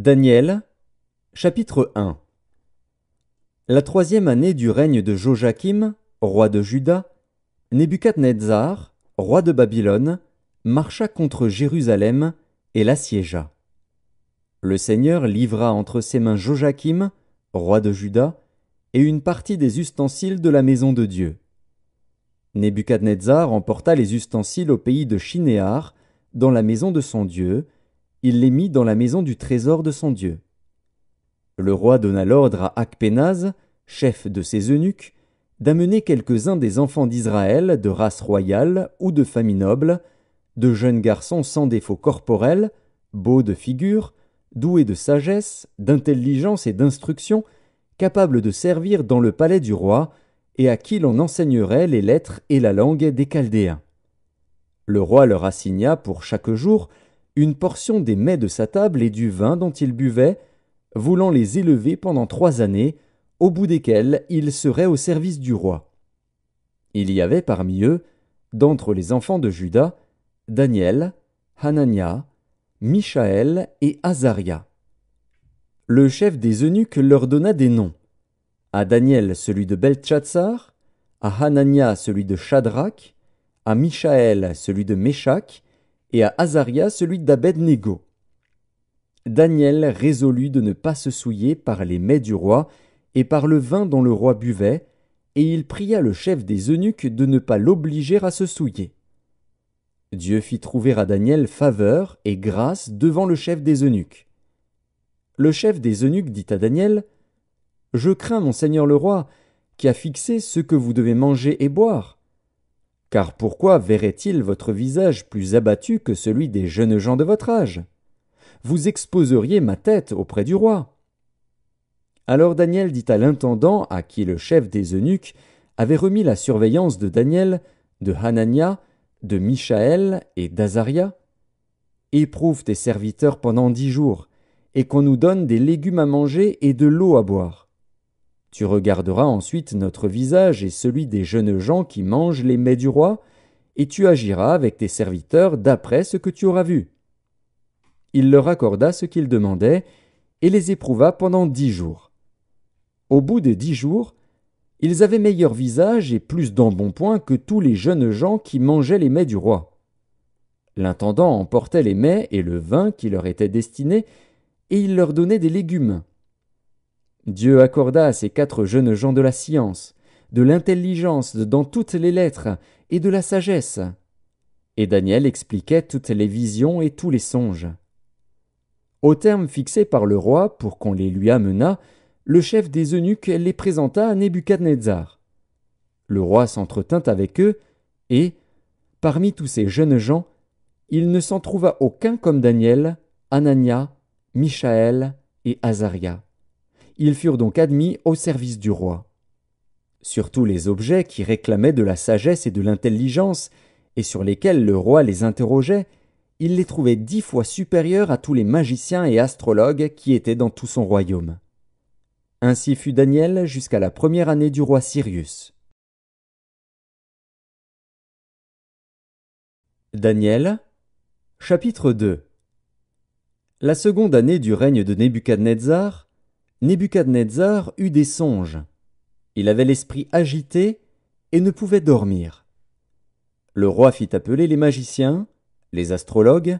Daniel, chapitre 1 La troisième année du règne de Joachim, roi de Juda, Nebuchadnezzar, roi de Babylone, marcha contre Jérusalem et l'assiégea. Le Seigneur livra entre ses mains Joachim, roi de Juda, et une partie des ustensiles de la maison de Dieu. Nebuchadnezzar emporta les ustensiles au pays de Shinéar, dans la maison de son Dieu, il les mit dans la maison du trésor de son Dieu. Le roi donna l'ordre à Akpénaz, chef de ses eunuques, d'amener quelques-uns des enfants d'Israël de race royale ou de famille noble, de jeunes garçons sans défaut corporel, beaux de figure, doués de sagesse, d'intelligence et d'instruction, capables de servir dans le palais du roi, et à qui l'on enseignerait les lettres et la langue des Chaldéens. Le roi leur assigna pour chaque jour une portion des mets de sa table et du vin dont il buvait, voulant les élever pendant trois années, au bout desquelles il serait au service du roi. Il y avait parmi eux, d'entre les enfants de Judas, Daniel, Hanania, Michaël et Azaria. Le chef des eunuques leur donna des noms. À Daniel celui de Beltchatsar, à Hanania celui de Shadrach, à Michaël celui de Meshach, et à Azaria celui dabed Daniel résolut de ne pas se souiller par les mets du roi et par le vin dont le roi buvait, et il pria le chef des eunuques de ne pas l'obliger à se souiller. Dieu fit trouver à Daniel faveur et grâce devant le chef des eunuques. Le chef des eunuques dit à Daniel Je crains mon seigneur le roi, qui a fixé ce que vous devez manger et boire. Car pourquoi verrait-il votre visage plus abattu que celui des jeunes gens de votre âge Vous exposeriez ma tête auprès du roi. Alors Daniel dit à l'intendant, à qui le chef des eunuques avait remis la surveillance de Daniel, de Hanania, de Michaël et d'Azaria Éprouve tes serviteurs pendant dix jours, et qu'on nous donne des légumes à manger et de l'eau à boire. Tu regarderas ensuite notre visage et celui des jeunes gens qui mangent les mets du roi, et tu agiras avec tes serviteurs d'après ce que tu auras vu. Il leur accorda ce qu'ils demandaient, et les éprouva pendant dix jours. Au bout des dix jours, ils avaient meilleur visage et plus d'embonpoint que tous les jeunes gens qui mangeaient les mets du roi. L'intendant emportait les mets et le vin qui leur étaient destinés, et il leur donnait des légumes, Dieu accorda à ces quatre jeunes gens de la science, de l'intelligence dans toutes les lettres et de la sagesse. Et Daniel expliquait toutes les visions et tous les songes. Au terme fixé par le roi pour qu'on les lui amenât, le chef des eunuques les présenta à Nebuchadnezzar. Le roi s'entretint avec eux, et, parmi tous ces jeunes gens, il ne s'en trouva aucun comme Daniel, Anania, Michaël et Azaria. Ils furent donc admis au service du roi. Sur tous les objets qui réclamaient de la sagesse et de l'intelligence, et sur lesquels le roi les interrogeait, il les trouvait dix fois supérieurs à tous les magiciens et astrologues qui étaient dans tout son royaume. Ainsi fut Daniel jusqu'à la première année du roi Sirius. Daniel chapitre 2 La seconde année du règne de Nebuchadnezzar, Nebuchadnezzar eut des songes. Il avait l'esprit agité et ne pouvait dormir. Le roi fit appeler les magiciens, les astrologues,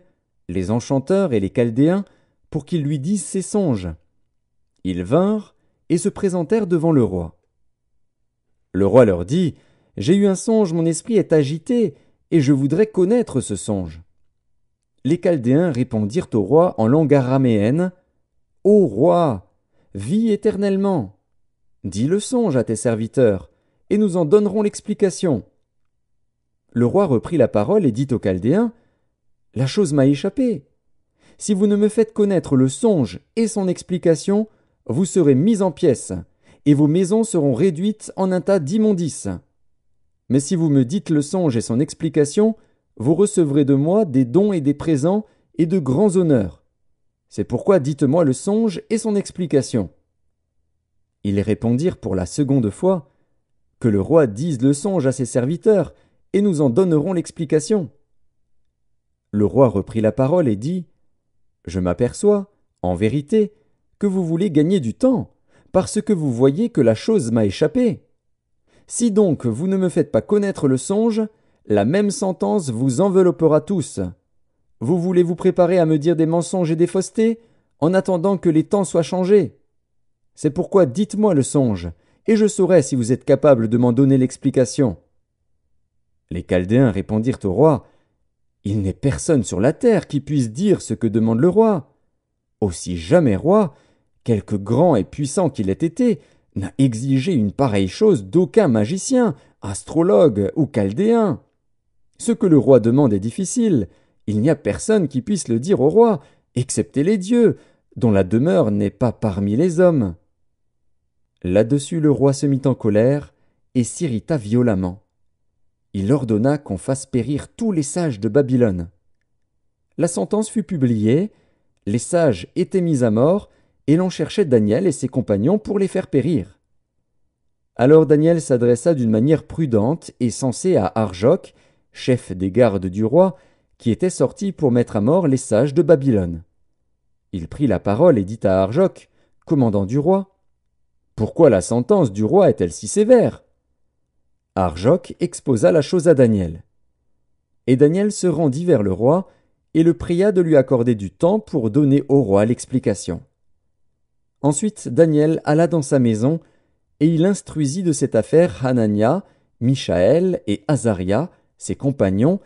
les enchanteurs et les chaldéens pour qu'ils lui disent ses songes. Ils vinrent et se présentèrent devant le roi. Le roi leur dit J'ai eu un songe, mon esprit est agité, et je voudrais connaître ce songe. Les Chaldéens répondirent au roi en langue araméenne Ô roi, Vie éternellement. Dis le songe à tes serviteurs, et nous en donnerons l'explication. Le roi reprit la parole et dit aux Chaldéens. La chose m'a échappé. Si vous ne me faites connaître le songe et son explication, vous serez mis en pièces, et vos maisons seront réduites en un tas d'immondices. Mais si vous me dites le songe et son explication, vous recevrez de moi des dons et des présents et de grands honneurs. C'est pourquoi dites-moi le songe et son explication. Ils répondirent pour la seconde fois Que le roi dise le songe à ses serviteurs, et nous en donnerons l'explication. Le roi reprit la parole et dit Je m'aperçois, en vérité, que vous voulez gagner du temps, parce que vous voyez que la chose m'a échappé. Si donc vous ne me faites pas connaître le songe, la même sentence vous enveloppera tous. Vous voulez vous préparer à me dire des mensonges et des faussetés, en attendant que les temps soient changés. C'est pourquoi dites-moi le songe, et je saurai si vous êtes capable de m'en donner l'explication. Les Chaldéens répondirent au roi. Il n'est personne sur la terre qui puisse dire ce que demande le roi. Aussi jamais roi, quelque grand et puissant qu'il ait été, n'a exigé une pareille chose d'aucun magicien, astrologue ou chaldéen. Ce que le roi demande est difficile, il n'y a personne qui puisse le dire au roi, excepté les dieux, dont la demeure n'est pas parmi les hommes. Là-dessus le roi se mit en colère et s'irrita violemment. Il ordonna qu'on fasse périr tous les sages de Babylone. La sentence fut publiée, les sages étaient mis à mort, et l'on cherchait Daniel et ses compagnons pour les faire périr. Alors Daniel s'adressa d'une manière prudente et sensée à Arjoc, chef des gardes du roi, qui était sorti pour mettre à mort les sages de Babylone. Il prit la parole et dit à Arjoc, commandant du roi, Pourquoi la sentence du roi est-elle si sévère Arjoc exposa la chose à Daniel. Et Daniel se rendit vers le roi et le pria de lui accorder du temps pour donner au roi l'explication. Ensuite Daniel alla dans sa maison, et il instruisit de cette affaire Hanania, Michaël et Azaria, ses compagnons,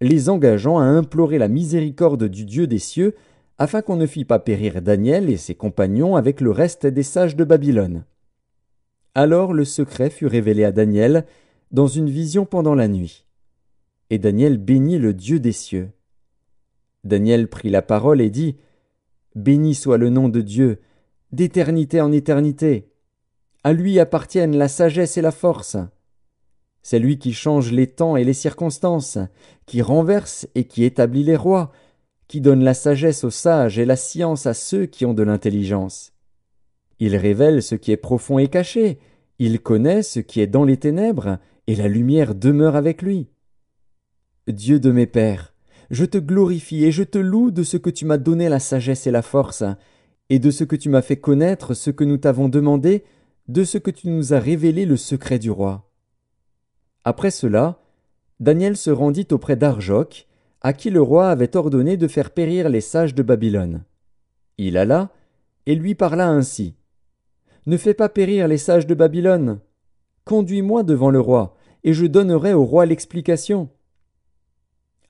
les engageant à implorer la miséricorde du Dieu des cieux, afin qu'on ne fît pas périr Daniel et ses compagnons avec le reste des sages de Babylone. Alors le secret fut révélé à Daniel dans une vision pendant la nuit. Et Daniel bénit le Dieu des cieux. Daniel prit la parole et dit Béni soit le nom de Dieu, d'éternité en éternité. À lui appartiennent la sagesse et la force. C'est lui qui change les temps et les circonstances, qui renverse et qui établit les rois, qui donne la sagesse aux sages et la science à ceux qui ont de l'intelligence. Il révèle ce qui est profond et caché, il connaît ce qui est dans les ténèbres, et la lumière demeure avec lui. Dieu de mes pères, je te glorifie et je te loue de ce que tu m'as donné la sagesse et la force, et de ce que tu m'as fait connaître ce que nous t'avons demandé, de ce que tu nous as révélé le secret du roi. Après cela, Daniel se rendit auprès d'Arjoc, à qui le roi avait ordonné de faire périr les sages de Babylone. Il alla et lui parla ainsi. Ne fais pas périr les sages de Babylone. Conduis-moi devant le roi, et je donnerai au roi l'explication.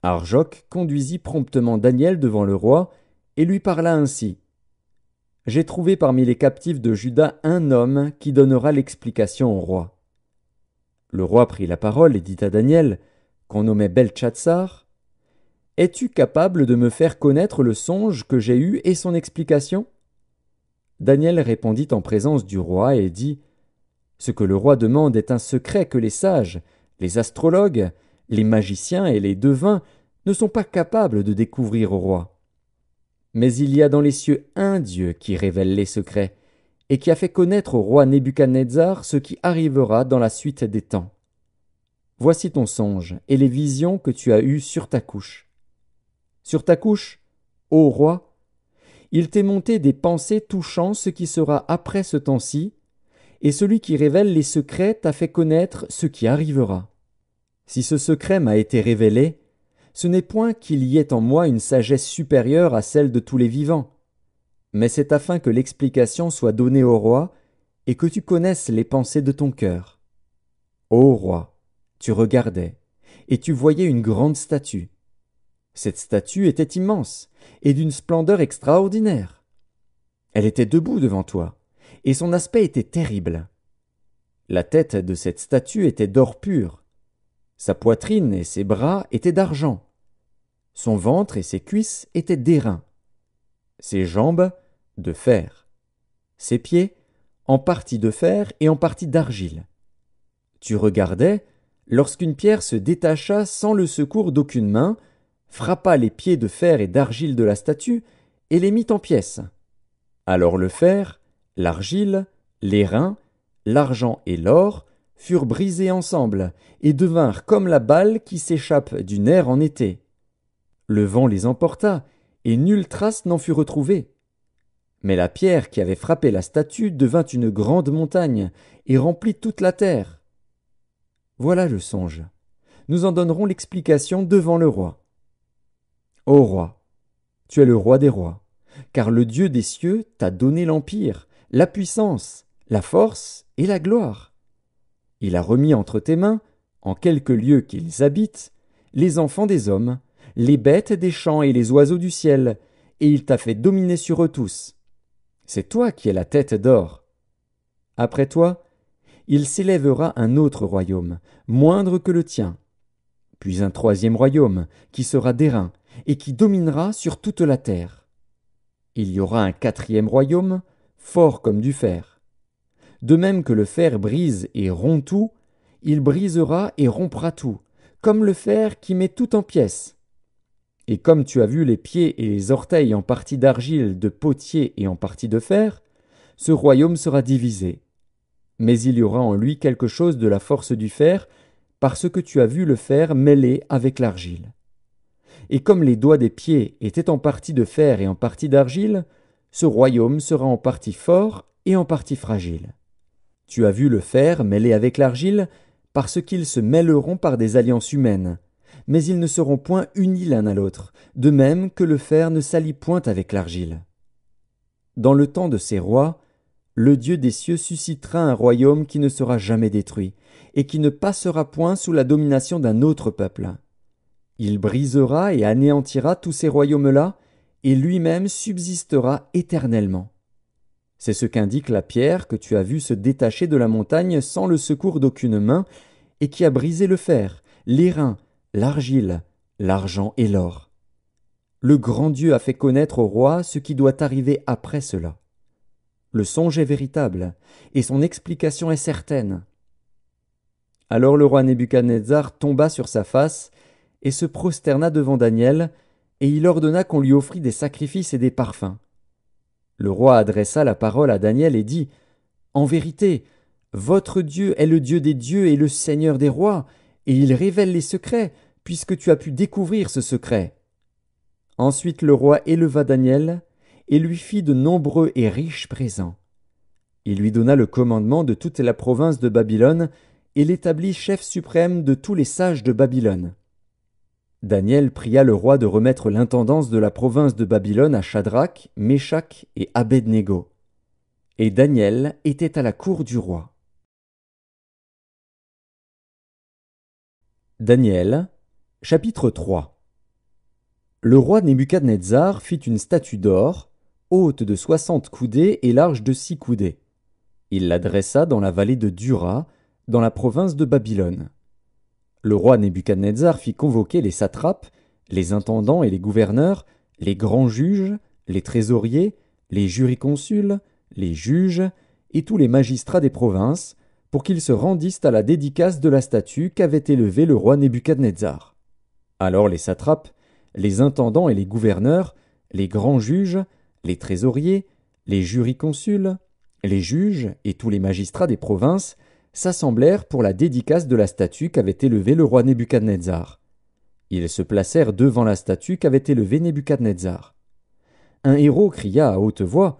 Arjoc conduisit promptement Daniel devant le roi et lui parla ainsi. J'ai trouvé parmi les captifs de Juda un homme qui donnera l'explication au roi. Le roi prit la parole et dit à Daniel, qu'on nommait Belchatsar, Es-tu capable de me faire connaître le songe que j'ai eu et son explication Daniel répondit en présence du roi et dit Ce que le roi demande est un secret que les sages, les astrologues, les magiciens et les devins ne sont pas capables de découvrir au roi. Mais il y a dans les cieux un Dieu qui révèle les secrets, et qui a fait connaître au roi Nebuchadnezzar ce qui arrivera dans la suite des temps. Voici ton songe et les visions que tu as eues sur ta couche. Sur ta couche, ô roi, il t'est monté des pensées touchant ce qui sera après ce temps-ci, et celui qui révèle les secrets t'a fait connaître ce qui arrivera. Si ce secret m'a été révélé, ce n'est point qu'il y ait en moi une sagesse supérieure à celle de tous les vivants, mais c'est afin que l'explication soit donnée au roi, et que tu connaisses les pensées de ton cœur. Ô roi, tu regardais, et tu voyais une grande statue. Cette statue était immense, et d'une splendeur extraordinaire. Elle était debout devant toi, et son aspect était terrible. La tête de cette statue était d'or pur, sa poitrine et ses bras étaient d'argent, son ventre et ses cuisses étaient d'airain, ses jambes de fer, ses pieds en partie de fer et en partie d'argile. Tu regardais, lorsqu'une pierre se détacha sans le secours d'aucune main, frappa les pieds de fer et d'argile de la statue, et les mit en pièces. Alors le fer, l'argile, les reins, l'argent et l'or furent brisés ensemble, et devinrent comme la balle qui s'échappe du nerf en été. Le vent les emporta, et nulle trace n'en fut retrouvée. Mais la pierre qui avait frappé la statue devint une grande montagne et remplit toute la terre. Voilà le songe. Nous en donnerons l'explication devant le roi. Ô roi, tu es le roi des rois, car le Dieu des cieux t'a donné l'empire, la puissance, la force et la gloire. Il a remis entre tes mains, en quelque lieu qu'ils habitent, les enfants des hommes, les bêtes des champs et les oiseaux du ciel, et il t'a fait dominer sur eux tous. C'est toi qui es la tête d'or. Après toi, il s'élèvera un autre royaume, moindre que le tien, puis un troisième royaume, qui sera d'airain, et qui dominera sur toute la terre. Il y aura un quatrième royaume, fort comme du fer. De même que le fer brise et rompt tout, il brisera et rompra tout, comme le fer qui met tout en pièces. Et comme tu as vu les pieds et les orteils en partie d'argile, de potier et en partie de fer, ce royaume sera divisé. Mais il y aura en lui quelque chose de la force du fer, parce que tu as vu le fer mêlé avec l'argile. Et comme les doigts des pieds étaient en partie de fer et en partie d'argile, ce royaume sera en partie fort et en partie fragile. Tu as vu le fer mêlé avec l'argile, parce qu'ils se mêleront par des alliances humaines, mais ils ne seront point unis l'un à l'autre, de même que le fer ne s'allie point avec l'argile. Dans le temps de ces rois, le Dieu des cieux suscitera un royaume qui ne sera jamais détruit, et qui ne passera point sous la domination d'un autre peuple. Il brisera et anéantira tous ces royaumes-là, et lui-même subsistera éternellement. C'est ce qu'indique la pierre que tu as vue se détacher de la montagne sans le secours d'aucune main, et qui a brisé le fer, l'airain, l'argile, l'argent et l'or. Le grand Dieu a fait connaître au roi ce qui doit arriver après cela. Le songe est véritable, et son explication est certaine. Alors le roi Nebuchadnezzar tomba sur sa face, et se prosterna devant Daniel, et il ordonna qu'on lui offrit des sacrifices et des parfums. Le roi adressa la parole à Daniel et dit En vérité, votre Dieu est le Dieu des dieux et le Seigneur des rois, et il révèle les secrets, puisque tu as pu découvrir ce secret. Ensuite le roi éleva Daniel, et lui fit de nombreux et riches présents. Il lui donna le commandement de toute la province de Babylone, et l'établit chef suprême de tous les sages de Babylone. Daniel pria le roi de remettre l'intendance de la province de Babylone à Shadrach, Meshach et Abednego. Et Daniel était à la cour du roi. Daniel, Chapitre 3 Le roi Nebuchadnezzar fit une statue d'or, haute de soixante coudées et large de six coudées. Il la dressa dans la vallée de Dura, dans la province de Babylone. Le roi Nebuchadnezzar fit convoquer les satrapes, les intendants et les gouverneurs, les grands juges, les trésoriers, les jurisconsuls, les juges et tous les magistrats des provinces, pour qu'ils se rendissent à la dédicace de la statue qu'avait élevée le roi Nebuchadnezzar. Alors les satrapes, les intendants et les gouverneurs, les grands juges, les trésoriers, les jurisconsuls, les juges et tous les magistrats des provinces s'assemblèrent pour la dédicace de la statue qu'avait élevée le roi Nebuchadnezzar. Ils se placèrent devant la statue qu'avait élevée Nebuchadnezzar. Un héros cria à haute voix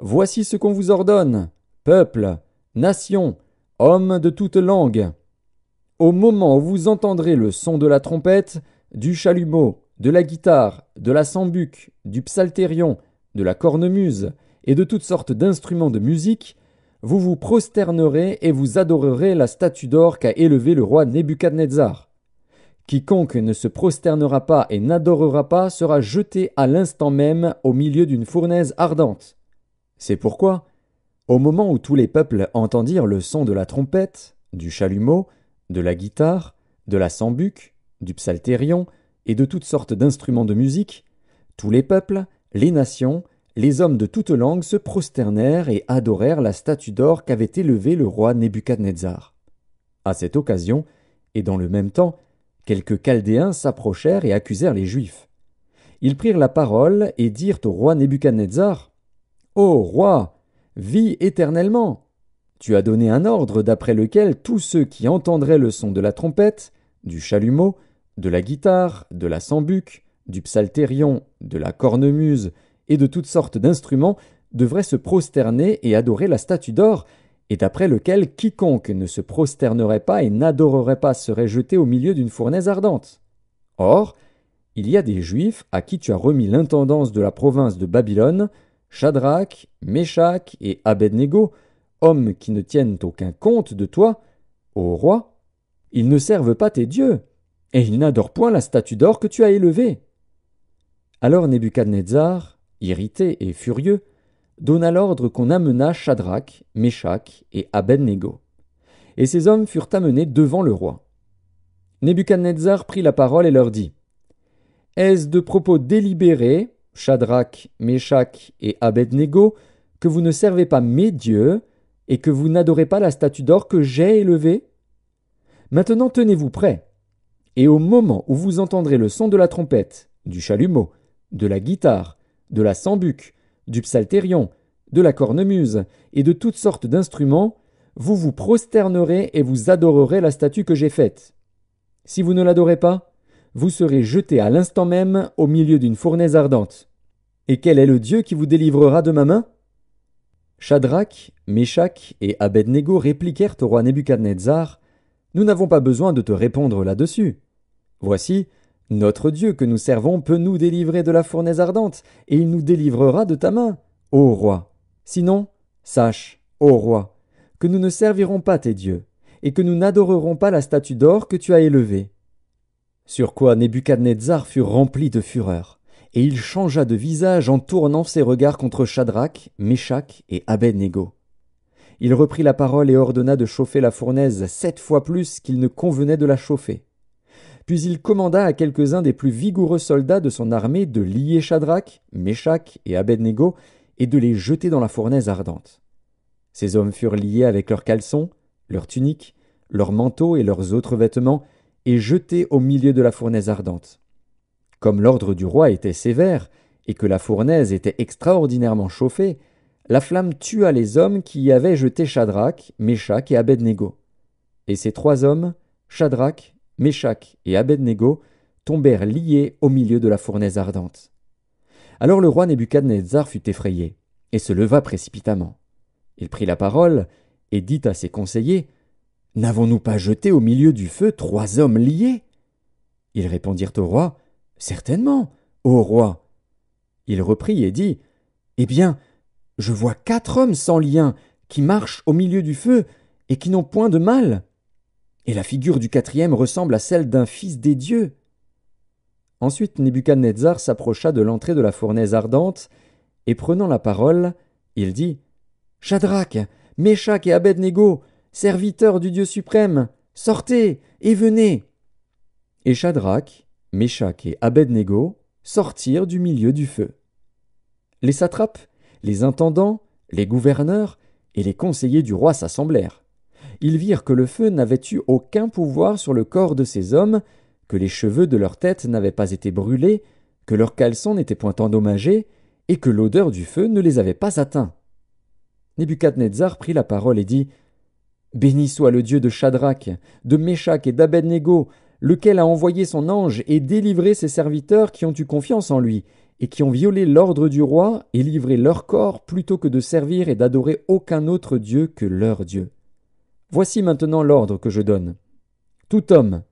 Voici ce qu'on vous ordonne, peuple, nation, hommes de toute langue. Au moment où vous entendrez le son de la trompette, du chalumeau, de la guitare, de la sambuc, du psalterion, de la cornemuse et de toutes sortes d'instruments de musique, vous vous prosternerez et vous adorerez la statue d'or qu'a élevée le roi Nebuchadnezzar. Quiconque ne se prosternera pas et n'adorera pas sera jeté à l'instant même au milieu d'une fournaise ardente. C'est pourquoi, au moment où tous les peuples entendirent le son de la trompette, du chalumeau, de la guitare, de la sambuc, du psaltérion et de toutes sortes d'instruments de musique, tous les peuples, les nations, les hommes de toutes langues se prosternèrent et adorèrent la statue d'or qu'avait élevée le roi Nebuchadnezzar. À cette occasion, et dans le même temps, quelques Chaldéens s'approchèrent et accusèrent les Juifs. Ils prirent la parole et dirent au roi Nebuchadnezzar Ô roi, vis éternellement Tu as donné un ordre d'après lequel tous ceux qui entendraient le son de la trompette, du chalumeau, de la guitare, de la sambuc, du psaltérion, de la cornemuse et de toutes sortes d'instruments devraient se prosterner et adorer la statue d'or, et d'après lequel quiconque ne se prosternerait pas et n'adorerait pas serait jeté au milieu d'une fournaise ardente. Or, il y a des Juifs à qui tu as remis l'intendance de la province de Babylone, Shadrach, Meshach et Abednego, hommes qui ne tiennent aucun compte de toi, ô roi, ils ne servent pas tes dieux, et ils n'adorent point la statue d'or que tu as élevée. Alors Nebuchadnezzar, irrité et furieux, donna l'ordre qu'on amenât Shadrach, Meshach et Abednego. Et ces hommes furent amenés devant le roi. Nebuchadnezzar prit la parole et leur dit Est-ce de propos délibérés, Shadrach, Meshach et Abednego, que vous ne servez pas mes dieux et que vous n'adorez pas la statue d'or que j'ai élevée Maintenant tenez-vous prêts. Et au moment où vous entendrez le son de la trompette, du chalumeau, de la guitare, de la sambuc, du psalterion, de la cornemuse et de toutes sortes d'instruments, vous vous prosternerez et vous adorerez la statue que j'ai faite. Si vous ne l'adorez pas, vous serez jeté à l'instant même au milieu d'une fournaise ardente. Et quel est le Dieu qui vous délivrera de ma main Shadrach, Meshach et Abednego répliquèrent au roi Nebuchadnezzar nous n'avons pas besoin de te répondre là-dessus. Voici, notre Dieu que nous servons peut nous délivrer de la fournaise ardente, et il nous délivrera de ta main, ô roi. Sinon, sache, ô roi, que nous ne servirons pas tes dieux, et que nous n'adorerons pas la statue d'or que tu as élevée. Sur quoi Nebuchadnezzar fut rempli de fureur, et il changea de visage en tournant ses regards contre Shadrach, Meshach et Abednego. Il reprit la parole et ordonna de chauffer la fournaise sept fois plus qu'il ne convenait de la chauffer. Puis il commanda à quelques-uns des plus vigoureux soldats de son armée de lier Shadrach, Meshach et Abednego et de les jeter dans la fournaise ardente. Ces hommes furent liés avec leurs caleçons, leurs tuniques, leurs manteaux et leurs autres vêtements, et jetés au milieu de la fournaise ardente. Comme l'ordre du roi était sévère, et que la fournaise était extraordinairement chauffée, la flamme tua les hommes qui y avaient jeté Shadrach, Meshach et Abednego. Et ces trois hommes, Shadrach, Meshach et Abednego, tombèrent liés au milieu de la fournaise ardente. Alors le roi Nebuchadnezzar fut effrayé, et se leva précipitamment. Il prit la parole, et dit à ses conseillers. N'avons-nous pas jeté au milieu du feu trois hommes liés Ils répondirent au roi. Certainement, ô roi. Il reprit et dit. Eh bien, je vois quatre hommes sans lien, qui marchent au milieu du feu, et qui n'ont point de mal. Et la figure du quatrième ressemble à celle d'un fils des dieux. Ensuite Nebuchadnezzar s'approcha de l'entrée de la fournaise ardente, et prenant la parole, il dit Shadrach, Meshach et Abednego, serviteurs du Dieu suprême, sortez et venez. Et Shadrach, Meshach et Abednego sortirent du milieu du feu. Les satrapes les intendants, les gouverneurs et les conseillers du roi s'assemblèrent. Ils virent que le feu n'avait eu aucun pouvoir sur le corps de ces hommes, que les cheveux de leur tête n'avaient pas été brûlés, que leurs caleçons n'étaient point endommagés, et que l'odeur du feu ne les avait pas atteints. Nebuchadnezzar prit la parole et dit Béni soit le Dieu de Shadrach, de Meshach et d'Abednego, lequel a envoyé son ange et délivré ses serviteurs qui ont eu confiance en lui, et qui ont violé l'ordre du roi et livré leur corps plutôt que de servir et d'adorer aucun autre Dieu que leur Dieu. Voici maintenant l'ordre que je donne. Tout homme,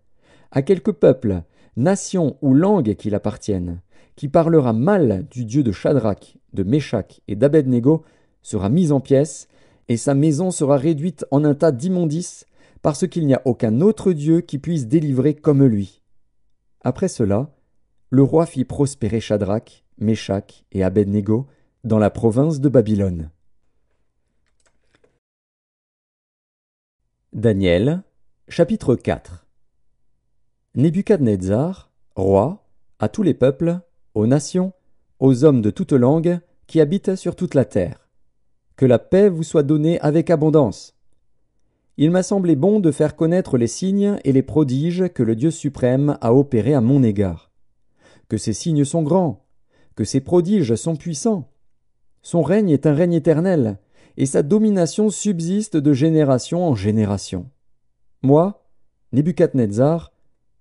à quelque peuple, nation ou langue qu'il appartienne, qui parlera mal du Dieu de Shadrach, de Meshach et d'Abednego, sera mis en pièces, et sa maison sera réduite en un tas d'immondices, parce qu'il n'y a aucun autre Dieu qui puisse délivrer comme lui. Après cela, le roi fit prospérer Shadrach, Meshach et Abednego dans la province de Babylone. Daniel, chapitre 4 Nebuchadnezzar, roi, à tous les peuples, aux nations, aux hommes de toutes langues qui habitent sur toute la terre. Que la paix vous soit donnée avec abondance. Il m'a semblé bon de faire connaître les signes et les prodiges que le Dieu suprême a opérés à mon égard que ses signes sont grands, que ses prodiges sont puissants. Son règne est un règne éternel, et sa domination subsiste de génération en génération. Moi, Nebuchadnezzar,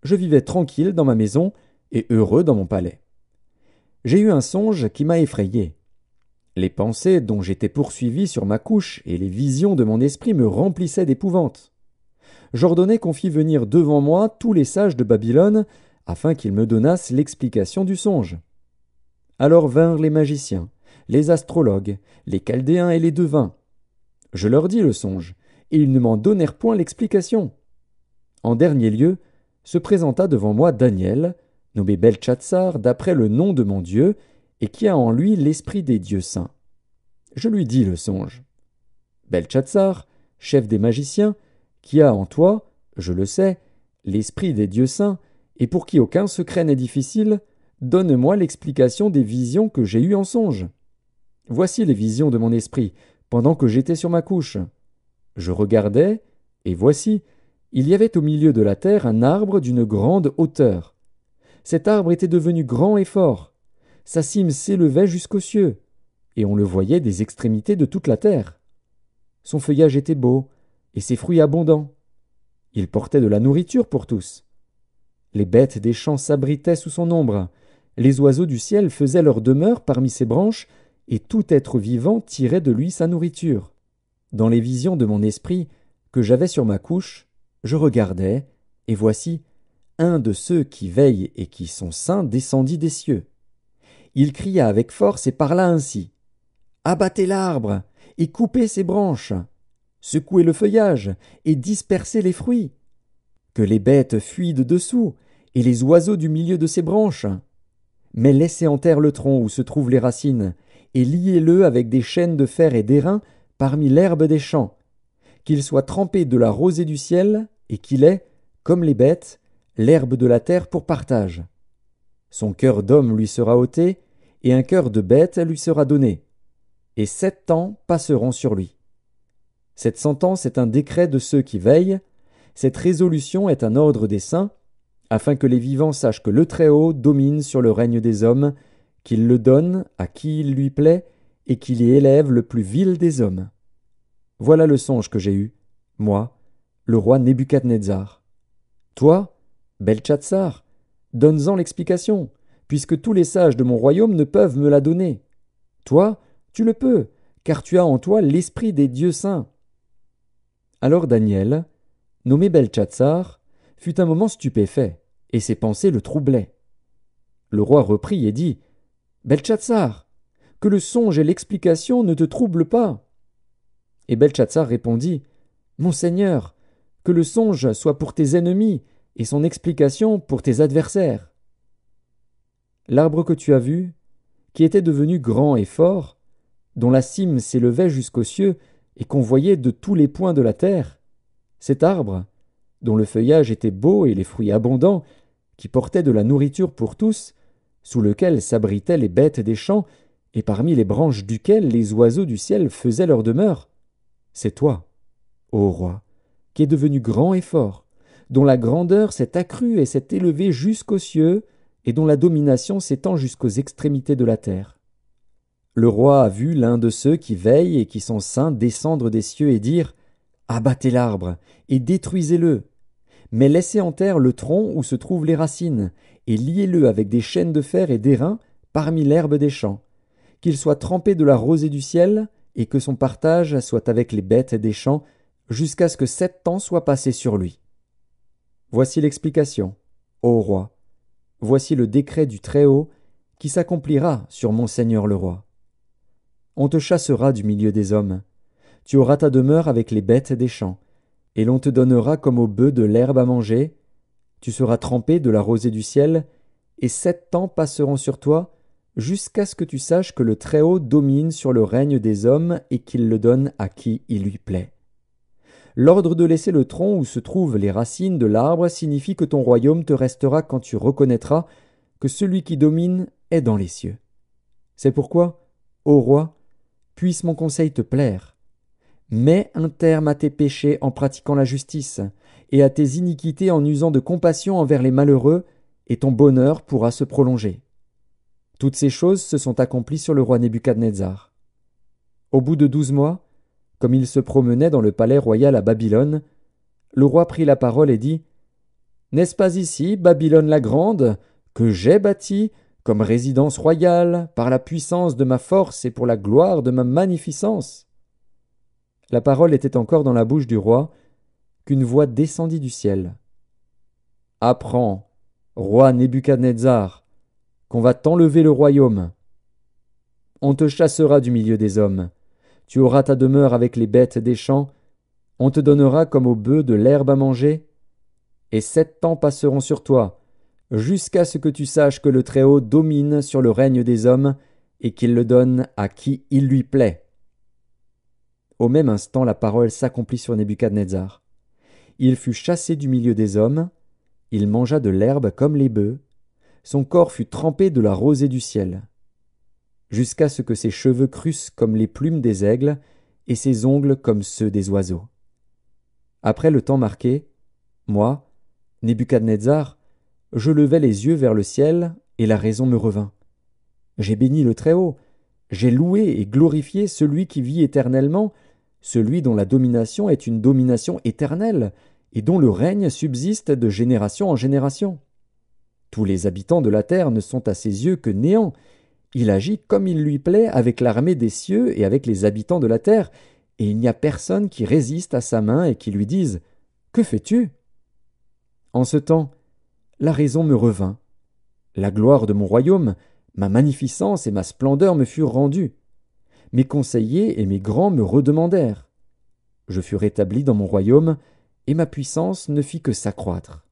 je vivais tranquille dans ma maison et heureux dans mon palais. J'ai eu un songe qui m'a effrayé. Les pensées dont j'étais poursuivi sur ma couche et les visions de mon esprit me remplissaient d'épouvante. J'ordonnais qu'on fît venir devant moi tous les sages de Babylone, afin qu'ils me donnassent l'explication du songe. Alors vinrent les magiciens, les astrologues, les chaldéens et les devins. Je leur dis le songe, et ils ne m'en donnèrent point l'explication. En dernier lieu, se présenta devant moi Daniel, nommé Belchatsar d'après le nom de mon Dieu, et qui a en lui l'esprit des dieux saints. Je lui dis le songe. Belchatsar, chef des magiciens, qui a en toi, je le sais, l'esprit des dieux saints, et pour qui aucun secret n'est difficile, donne-moi l'explication des visions que j'ai eues en songe. Voici les visions de mon esprit, pendant que j'étais sur ma couche. Je regardais, et voici, il y avait au milieu de la terre un arbre d'une grande hauteur. Cet arbre était devenu grand et fort. Sa cime s'élevait jusqu'aux cieux, et on le voyait des extrémités de toute la terre. Son feuillage était beau, et ses fruits abondants. Il portait de la nourriture pour tous. Les bêtes des champs s'abritaient sous son ombre. Les oiseaux du ciel faisaient leur demeure parmi ses branches, et tout être vivant tirait de lui sa nourriture. Dans les visions de mon esprit, que j'avais sur ma couche, je regardais, et voici, un de ceux qui veillent et qui sont saints descendit des cieux. Il cria avec force et parla ainsi. Abattez l'arbre, et coupez ses branches, secouez le feuillage, et dispersez les fruits, que les bêtes fuient de dessous, et les oiseaux du milieu de ses branches. Mais laissez en terre le tronc où se trouvent les racines, et liez-le avec des chaînes de fer et d'airain parmi l'herbe des champs, qu'il soit trempé de la rosée du ciel, et qu'il ait, comme les bêtes, l'herbe de la terre pour partage. Son cœur d'homme lui sera ôté, et un cœur de bête lui sera donné, et sept ans passeront sur lui. Cette sentence est un décret de ceux qui veillent, cette résolution est un ordre des saints, afin que les vivants sachent que le Très-Haut domine sur le règne des hommes, qu'il le donne à qui il lui plaît, et qu'il y élève le plus vil des hommes. Voilà le songe que j'ai eu, moi, le roi Nebuchadnezzar. Toi, Belchatsar, donne-en l'explication, puisque tous les sages de mon royaume ne peuvent me la donner. Toi, tu le peux, car tu as en toi l'esprit des dieux saints. Alors Daniel, nommé Belchatsar, fut un moment stupéfait, et ses pensées le troublaient. Le roi reprit et dit Belchatsar, que le songe et l'explication ne te troublent pas. Et Belchatsar répondit Mon que le songe soit pour tes ennemis et son explication pour tes adversaires. L'arbre que tu as vu, qui était devenu grand et fort, dont la cime s'élevait jusqu'aux cieux et qu'on voyait de tous les points de la terre, cet arbre, dont le feuillage était beau et les fruits abondants, qui portait de la nourriture pour tous, sous lequel s'abritaient les bêtes des champs, et parmi les branches duquel les oiseaux du ciel faisaient leur demeure, c'est toi, ô roi, qui es devenu grand et fort, dont la grandeur s'est accrue et s'est élevée jusqu'aux cieux, et dont la domination s'étend jusqu'aux extrémités de la terre. Le roi a vu l'un de ceux qui veillent et qui sont saints descendre des cieux et dire Abattez l'arbre, et détruisez-le. Mais laissez en terre le tronc où se trouvent les racines, et liez-le avec des chaînes de fer et d'airain parmi l'herbe des champs. Qu'il soit trempé de la rosée du ciel, et que son partage soit avec les bêtes des champs, jusqu'à ce que sept ans soient passés sur lui. Voici l'explication, ô roi. Voici le décret du Très-Haut qui s'accomplira sur mon Seigneur le roi. On te chassera du milieu des hommes, tu auras ta demeure avec les bêtes des champs, et l'on te donnera comme aux bœufs de l'herbe à manger, tu seras trempé de la rosée du ciel, et sept temps passeront sur toi, jusqu'à ce que tu saches que le Très-Haut domine sur le règne des hommes et qu'il le donne à qui il lui plaît. L'ordre de laisser le tronc où se trouvent les racines de l'arbre signifie que ton royaume te restera quand tu reconnaîtras que celui qui domine est dans les cieux. C'est pourquoi, ô roi, puisse mon conseil te plaire, Mets un terme à tes péchés en pratiquant la justice, et à tes iniquités en usant de compassion envers les malheureux, et ton bonheur pourra se prolonger. Toutes ces choses se sont accomplies sur le roi Nebuchadnezzar. Au bout de douze mois, comme il se promenait dans le palais royal à Babylone, le roi prit la parole et dit N'est-ce pas ici, Babylone la Grande, que j'ai bâtie comme résidence royale par la puissance de ma force et pour la gloire de ma magnificence la parole était encore dans la bouche du roi, qu'une voix descendit du ciel. Apprends, roi Nebuchadnezzar, qu'on va t'enlever le royaume. On te chassera du milieu des hommes. Tu auras ta demeure avec les bêtes des champs. On te donnera comme au bœuf de l'herbe à manger. Et sept temps passeront sur toi, jusqu'à ce que tu saches que le Très-Haut domine sur le règne des hommes et qu'il le donne à qui il lui plaît. Au même instant, la parole s'accomplit sur Nebuchadnezzar. Il fut chassé du milieu des hommes, il mangea de l'herbe comme les bœufs, son corps fut trempé de la rosée du ciel, jusqu'à ce que ses cheveux crussent comme les plumes des aigles et ses ongles comme ceux des oiseaux. Après le temps marqué, moi, Nebuchadnezzar, je levai les yeux vers le ciel, et la raison me revint. J'ai béni le Très-Haut, j'ai loué et glorifié celui qui vit éternellement, celui dont la domination est une domination éternelle, et dont le règne subsiste de génération en génération. Tous les habitants de la terre ne sont à ses yeux que néants. Il agit comme il lui plaît avec l'armée des cieux et avec les habitants de la terre, et il n'y a personne qui résiste à sa main et qui lui dise Que fais-tu En ce temps, la raison me revint. La gloire de mon royaume, ma magnificence et ma splendeur me furent rendues mes conseillers et mes grands me redemandèrent. Je fus rétabli dans mon royaume, et ma puissance ne fit que s'accroître.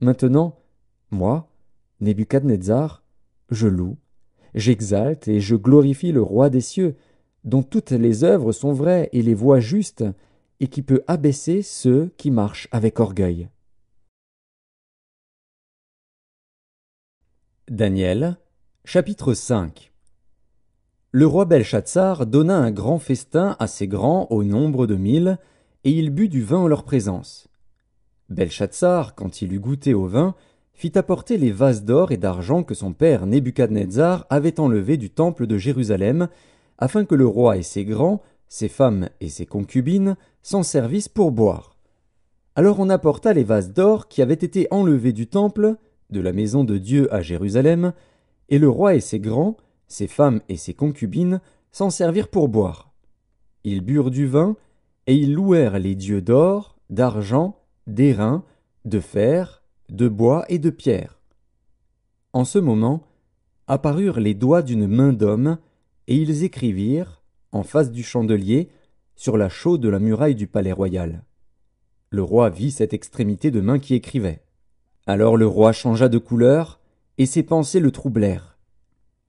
Maintenant, moi, Nebuchadnezzar, je loue, j'exalte et je glorifie le roi des cieux, dont toutes les œuvres sont vraies et les voies justes, et qui peut abaisser ceux qui marchent avec orgueil. Daniel, chapitre 5 le roi Belshazzar donna un grand festin à ses grands au nombre de mille, et il but du vin en leur présence. Belshazzar, quand il eut goûté au vin, fit apporter les vases d'or et d'argent que son père Nebuchadnezzar avait enlevés du temple de Jérusalem, afin que le roi et ses grands, ses femmes et ses concubines s'en servissent pour boire. Alors on apporta les vases d'or qui avaient été enlevés du temple, de la maison de Dieu à Jérusalem, et le roi et ses grands, ses femmes et ses concubines s'en servirent pour boire. Ils burent du vin, et ils louèrent les dieux d'or, d'argent, d'airain, de fer, de bois et de pierre. En ce moment apparurent les doigts d'une main d'homme, et ils écrivirent, en face du chandelier, sur la chaux de la muraille du palais royal. Le roi vit cette extrémité de main qui écrivait. Alors le roi changea de couleur, et ses pensées le troublèrent.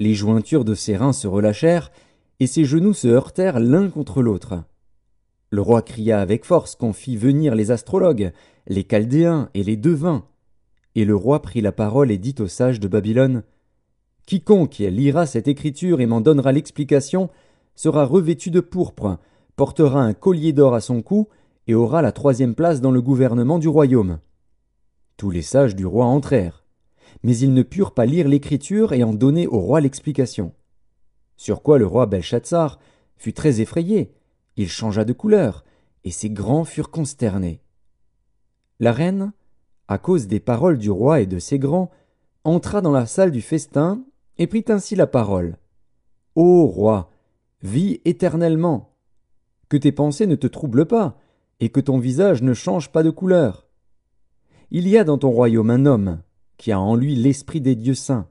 Les jointures de ses reins se relâchèrent, et ses genoux se heurtèrent l'un contre l'autre. Le roi cria avec force qu'on fit venir les astrologues, les chaldéens et les devins. Et le roi prit la parole et dit aux sages de Babylone Quiconque lira cette écriture et m'en donnera l'explication sera revêtu de pourpre, portera un collier d'or à son cou et aura la troisième place dans le gouvernement du royaume. Tous les sages du roi entrèrent mais ils ne purent pas lire l'écriture et en donner au roi l'explication. Sur quoi le roi Belshazzar fut très effrayé, il changea de couleur, et ses grands furent consternés. La reine, à cause des paroles du roi et de ses grands, entra dans la salle du festin et prit ainsi la parole. Ô roi, vis éternellement. Que tes pensées ne te troublent pas, et que ton visage ne change pas de couleur. Il y a dans ton royaume un homme, qui a en lui l'esprit des dieux saints.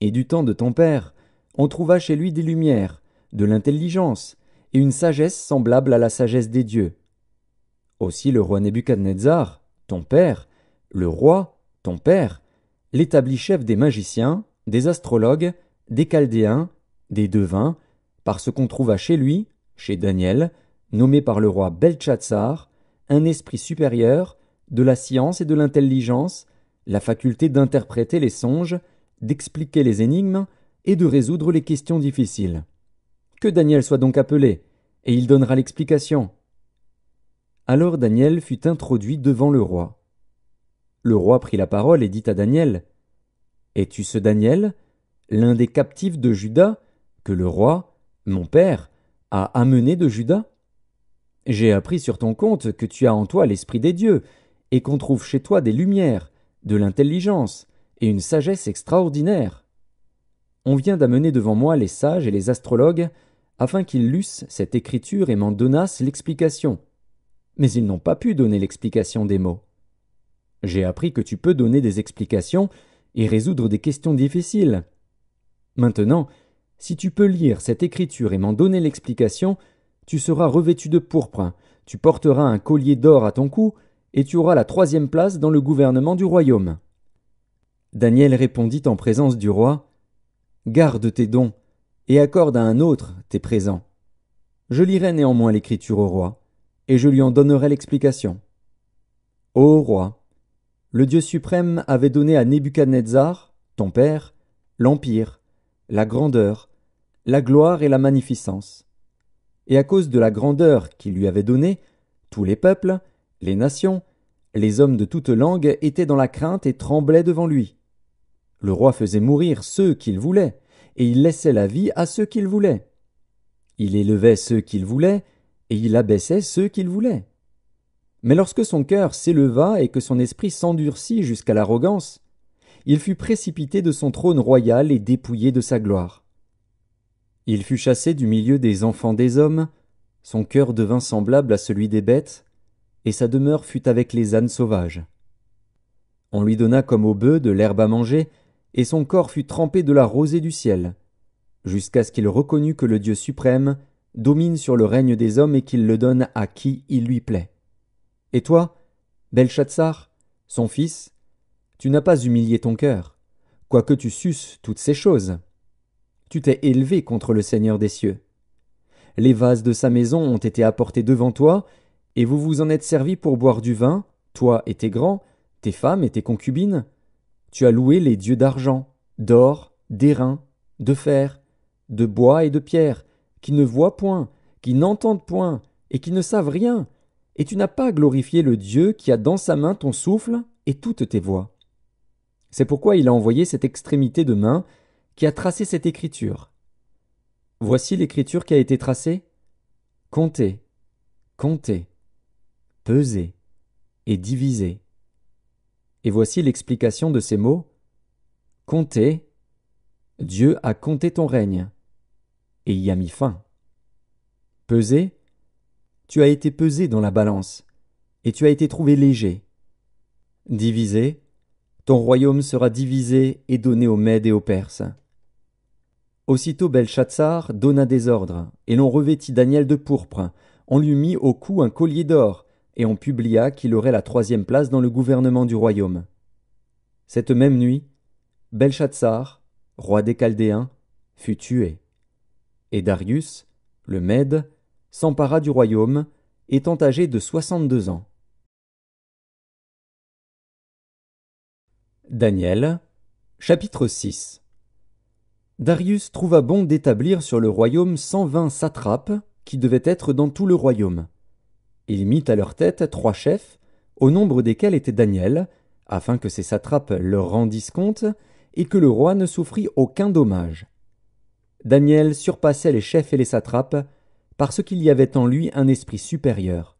Et du temps de ton père, on trouva chez lui des lumières, de l'intelligence, et une sagesse semblable à la sagesse des dieux. Aussi le roi Nebuchadnezzar, ton père, le roi, ton père, l'établit chef des magiciens, des astrologues, des chaldéens, des devins, parce qu'on trouva chez lui, chez Daniel, nommé par le roi Beltchatsar, un esprit supérieur, de la science et de l'intelligence, la faculté d'interpréter les songes, d'expliquer les énigmes et de résoudre les questions difficiles. Que Daniel soit donc appelé, et il donnera l'explication. Alors Daniel fut introduit devant le roi. Le roi prit la parole et dit à Daniel Es-tu ce Daniel, l'un des captifs de Juda, que le roi, mon père, a amené de Juda J'ai appris sur ton compte que tu as en toi l'Esprit des dieux, et qu'on trouve chez toi des lumières, de l'intelligence et une sagesse extraordinaire. On vient d'amener devant moi les sages et les astrologues afin qu'ils lussent cette écriture et m'en donnassent l'explication. Mais ils n'ont pas pu donner l'explication des mots. J'ai appris que tu peux donner des explications et résoudre des questions difficiles. Maintenant, si tu peux lire cette écriture et m'en donner l'explication, tu seras revêtu de pourpre, hein. tu porteras un collier d'or à ton cou, et tu auras la troisième place dans le gouvernement du royaume. Daniel répondit en présence du roi. Garde tes dons, et accorde à un autre tes présents. Je lirai néanmoins l'écriture au roi, et je lui en donnerai l'explication. Ô roi, le Dieu suprême avait donné à Nebuchadnezzar, ton père, l'empire, la grandeur, la gloire et la magnificence. Et à cause de la grandeur qu'il lui avait donnée, tous les peuples, les nations, les hommes de toutes langues étaient dans la crainte et tremblaient devant lui. Le roi faisait mourir ceux qu'il voulait, et il laissait la vie à ceux qu'il voulait. Il élevait ceux qu'il voulait, et il abaissait ceux qu'il voulait. Mais lorsque son cœur s'éleva et que son esprit s'endurcit jusqu'à l'arrogance, il fut précipité de son trône royal et dépouillé de sa gloire. Il fut chassé du milieu des enfants des hommes, son cœur devint semblable à celui des bêtes, et sa demeure fut avec les ânes sauvages. On lui donna comme au bœuf de l'herbe à manger, et son corps fut trempé de la rosée du ciel, jusqu'à ce qu'il reconnût que le Dieu suprême domine sur le règne des hommes et qu'il le donne à qui il lui plaît. Et toi, Belshazzar, son fils, tu n'as pas humilié ton cœur, quoique tu suces toutes ces choses. Tu t'es élevé contre le Seigneur des cieux. Les vases de sa maison ont été apportés devant toi, et vous vous en êtes servi pour boire du vin, toi et tes grands, tes femmes et tes concubines. Tu as loué les dieux d'argent, d'or, d'airain, de fer, de bois et de pierre, qui ne voient point, qui n'entendent point, et qui ne savent rien, et tu n'as pas glorifié le Dieu qui a dans sa main ton souffle et toutes tes voix. C'est pourquoi il a envoyé cette extrémité de main qui a tracé cette écriture. Voici l'écriture qui a été tracée. Comptez, comptez, peser et diviser. Et voici l'explication de ces mots. Compter, Dieu a compté ton règne, et y a mis fin. Pesé, tu as été pesé dans la balance, et tu as été trouvé léger. Divisé, ton royaume sera divisé et donné aux Mèdes et aux Perses. Aussitôt Belshazzar donna des ordres, et l'on revêtit Daniel de pourpre, on lui mit au cou un collier d'or, et on publia qu'il aurait la troisième place dans le gouvernement du royaume. Cette même nuit, Belshazzar, roi des Chaldéens, fut tué. Et Darius, le Mède, s'empara du royaume, étant âgé de soixante-deux ans. Daniel, chapitre 6 Darius trouva bon d'établir sur le royaume cent vingt satrapes qui devaient être dans tout le royaume. Il mit à leur tête trois chefs, au nombre desquels était Daniel, afin que ces satrapes leur rendissent compte et que le roi ne souffrit aucun dommage. Daniel surpassait les chefs et les satrapes, parce qu'il y avait en lui un esprit supérieur,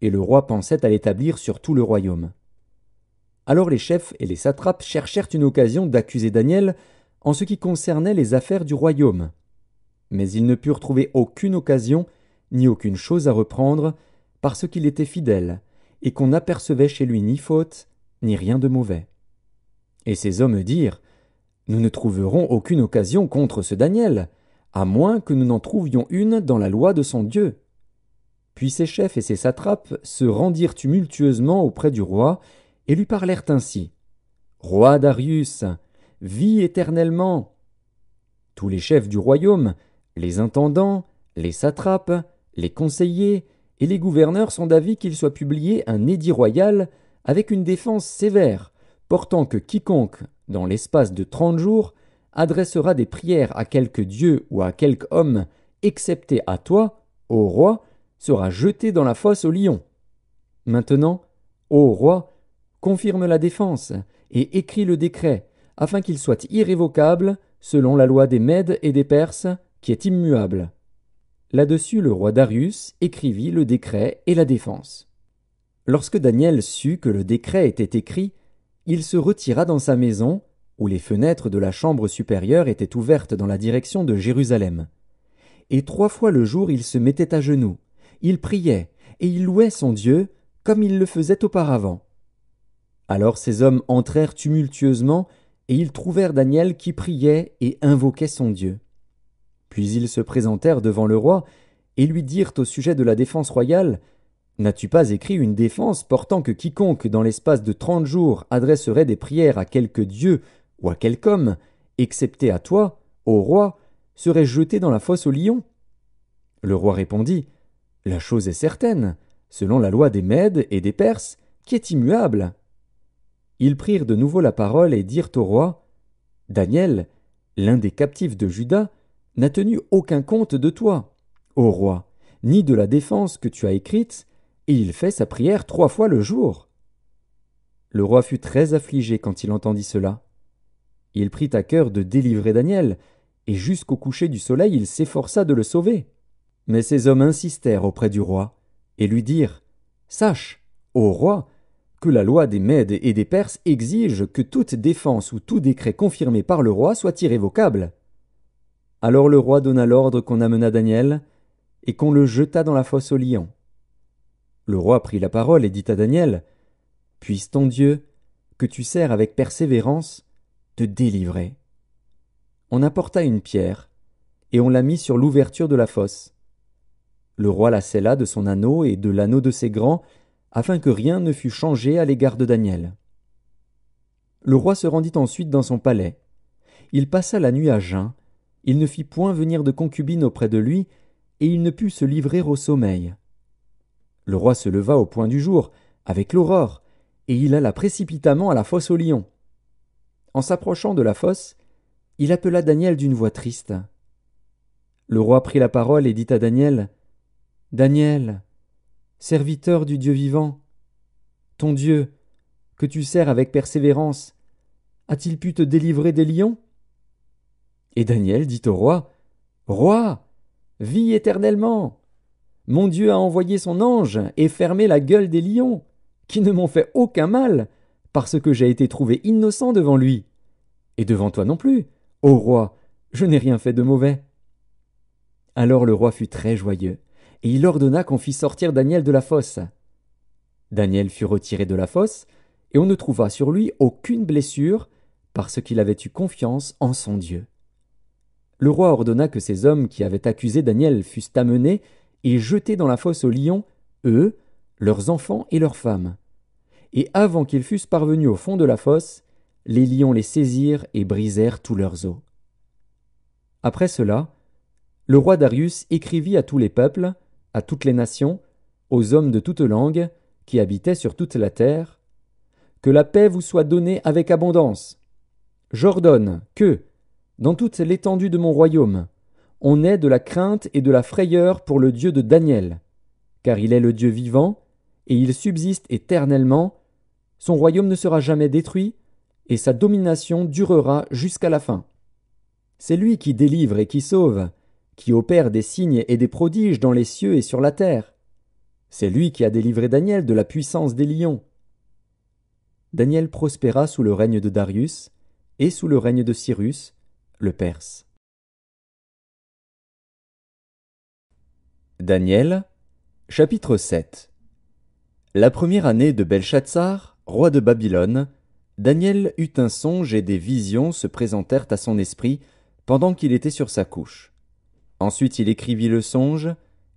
et le roi pensait à l'établir sur tout le royaume. Alors les chefs et les satrapes cherchèrent une occasion d'accuser Daniel en ce qui concernait les affaires du royaume. Mais ils ne purent trouver aucune occasion ni aucune chose à reprendre parce qu'il était fidèle, et qu'on n'apercevait chez lui ni faute, ni rien de mauvais. Et ces hommes dirent Nous ne trouverons aucune occasion contre ce Daniel, à moins que nous n'en trouvions une dans la loi de son Dieu. Puis ses chefs et ses satrapes se rendirent tumultueusement auprès du roi, et lui parlèrent ainsi. Roi Darius, vis éternellement. Tous les chefs du royaume, les intendants, les satrapes, les conseillers, et les gouverneurs sont d'avis qu'il soit publié un édit royal avec une défense sévère, portant que quiconque, dans l'espace de trente jours, adressera des prières à quelque dieu ou à quelque homme, excepté à toi, ô roi, sera jeté dans la fosse au lion. Maintenant, ô roi, confirme la défense, et écris le décret, afin qu'il soit irrévocable, selon la loi des Mèdes et des Perses, qui est immuable. Là-dessus, le roi Darius écrivit le décret et la défense. Lorsque Daniel sut que le décret était écrit, il se retira dans sa maison, où les fenêtres de la chambre supérieure étaient ouvertes dans la direction de Jérusalem. Et trois fois le jour il se mettait à genoux, il priait, et il louait son Dieu, comme il le faisait auparavant. Alors ces hommes entrèrent tumultueusement, et ils trouvèrent Daniel qui priait et invoquait son Dieu. Puis ils se présentèrent devant le roi, et lui dirent au sujet de la défense royale N'as-tu pas écrit une défense portant que quiconque, dans l'espace de trente jours, adresserait des prières à quelque dieu ou à quelque homme, excepté à toi, au roi, serait jeté dans la fosse au lion Le roi répondit La chose est certaine, selon la loi des Mèdes et des Perses, qui est immuable. Ils prirent de nouveau la parole et dirent au roi Daniel, l'un des captifs de Judas, n'a tenu aucun compte de toi, ô roi, ni de la défense que tu as écrite, et il fait sa prière trois fois le jour. Le roi fut très affligé quand il entendit cela. Il prit à cœur de délivrer Daniel, et jusqu'au coucher du soleil il s'efforça de le sauver. Mais ses hommes insistèrent auprès du roi, et lui dirent. Sache, ô roi, que la loi des Mèdes et des Perses exige que toute défense ou tout décret confirmé par le roi soit irrévocable. Alors le roi donna l'ordre qu'on amenât Daniel, et qu'on le jeta dans la fosse au lion. Le roi prit la parole et dit à Daniel Puisse ton Dieu, que tu sers avec persévérance, te délivrer. On apporta une pierre, et on la mit sur l'ouverture de la fosse. Le roi la scella de son anneau et de l'anneau de ses grands, afin que rien ne fût changé à l'égard de Daniel. Le roi se rendit ensuite dans son palais. Il passa la nuit à jeun, il ne fit point venir de concubine auprès de lui, et il ne put se livrer au sommeil. Le roi se leva au point du jour, avec l'aurore, et il alla précipitamment à la fosse aux lions. En s'approchant de la fosse, il appela Daniel d'une voix triste. Le roi prit la parole et dit à Daniel Daniel, serviteur du Dieu vivant, ton Dieu, que tu sers avec persévérance, a-t-il pu te délivrer des lions et Daniel dit au roi Roi, vis éternellement Mon Dieu a envoyé son ange et fermé la gueule des lions, qui ne m'ont fait aucun mal, parce que j'ai été trouvé innocent devant lui. Et devant toi non plus, ô roi, je n'ai rien fait de mauvais. Alors le roi fut très joyeux, et il ordonna qu'on fît sortir Daniel de la fosse. Daniel fut retiré de la fosse, et on ne trouva sur lui aucune blessure, parce qu'il avait eu confiance en son Dieu. Le roi ordonna que ces hommes qui avaient accusé Daniel fussent amenés et jetés dans la fosse aux lions, eux, leurs enfants et leurs femmes. Et avant qu'ils fussent parvenus au fond de la fosse, les lions les saisirent et brisèrent tous leurs os. Après cela, le roi Darius écrivit à tous les peuples, à toutes les nations, aux hommes de toutes langues, qui habitaient sur toute la terre, Que la paix vous soit donnée avec abondance. J'ordonne que, dans toute l'étendue de mon royaume. On est de la crainte et de la frayeur pour le Dieu de Daniel, car il est le Dieu vivant, et il subsiste éternellement, son royaume ne sera jamais détruit, et sa domination durera jusqu'à la fin. C'est lui qui délivre et qui sauve, qui opère des signes et des prodiges dans les cieux et sur la terre. C'est lui qui a délivré Daniel de la puissance des lions. Daniel prospéra sous le règne de Darius, et sous le règne de Cyrus, le Perse. Daniel, chapitre 7 La première année de Belshazzar, roi de Babylone, Daniel eut un songe et des visions se présentèrent à son esprit pendant qu'il était sur sa couche. Ensuite il écrivit le songe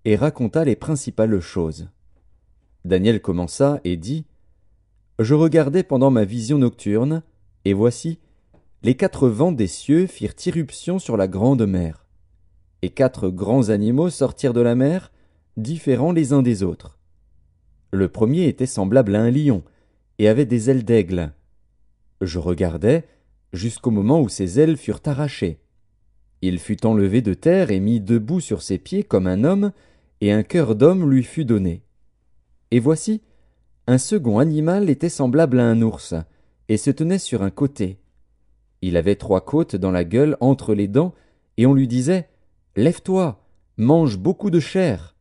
et raconta les principales choses. Daniel commença et dit Je regardais pendant ma vision nocturne, et voici, les quatre vents des cieux firent irruption sur la grande mer. Et quatre grands animaux sortirent de la mer, différents les uns des autres. Le premier était semblable à un lion, et avait des ailes d'aigle. Je regardais, jusqu'au moment où ses ailes furent arrachées. Il fut enlevé de terre et mis debout sur ses pieds comme un homme, et un cœur d'homme lui fut donné. Et voici, un second animal était semblable à un ours, et se tenait sur un côté il avait trois côtes dans la gueule entre les dents, et on lui disait Lève-toi, mange beaucoup de chair.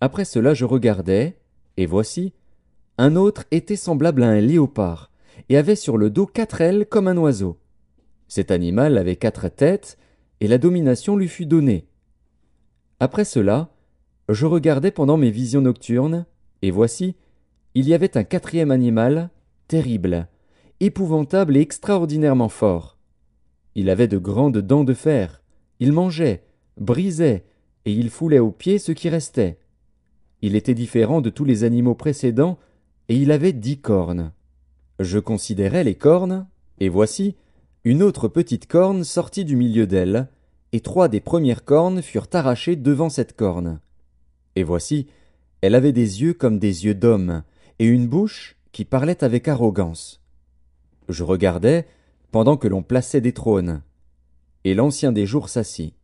Après cela, je regardais, et voici, un autre était semblable à un léopard, et avait sur le dos quatre ailes comme un oiseau. Cet animal avait quatre têtes, et la domination lui fut donnée. Après cela, je regardais pendant mes visions nocturnes, et voici, il y avait un quatrième animal, terrible, épouvantable et extraordinairement fort. Il avait de grandes dents de fer, il mangeait, brisait, et il foulait aux pieds ce qui restait. Il était différent de tous les animaux précédents, et il avait dix cornes. Je considérais les cornes, et voici, une autre petite corne sortit du milieu d'elle, et trois des premières cornes furent arrachées devant cette corne. Et voici, elle avait des yeux comme des yeux d'homme, et une bouche qui parlait avec arrogance. Je regardais, pendant que l'on plaçait des trônes. Et l'ancien des jours s'assit.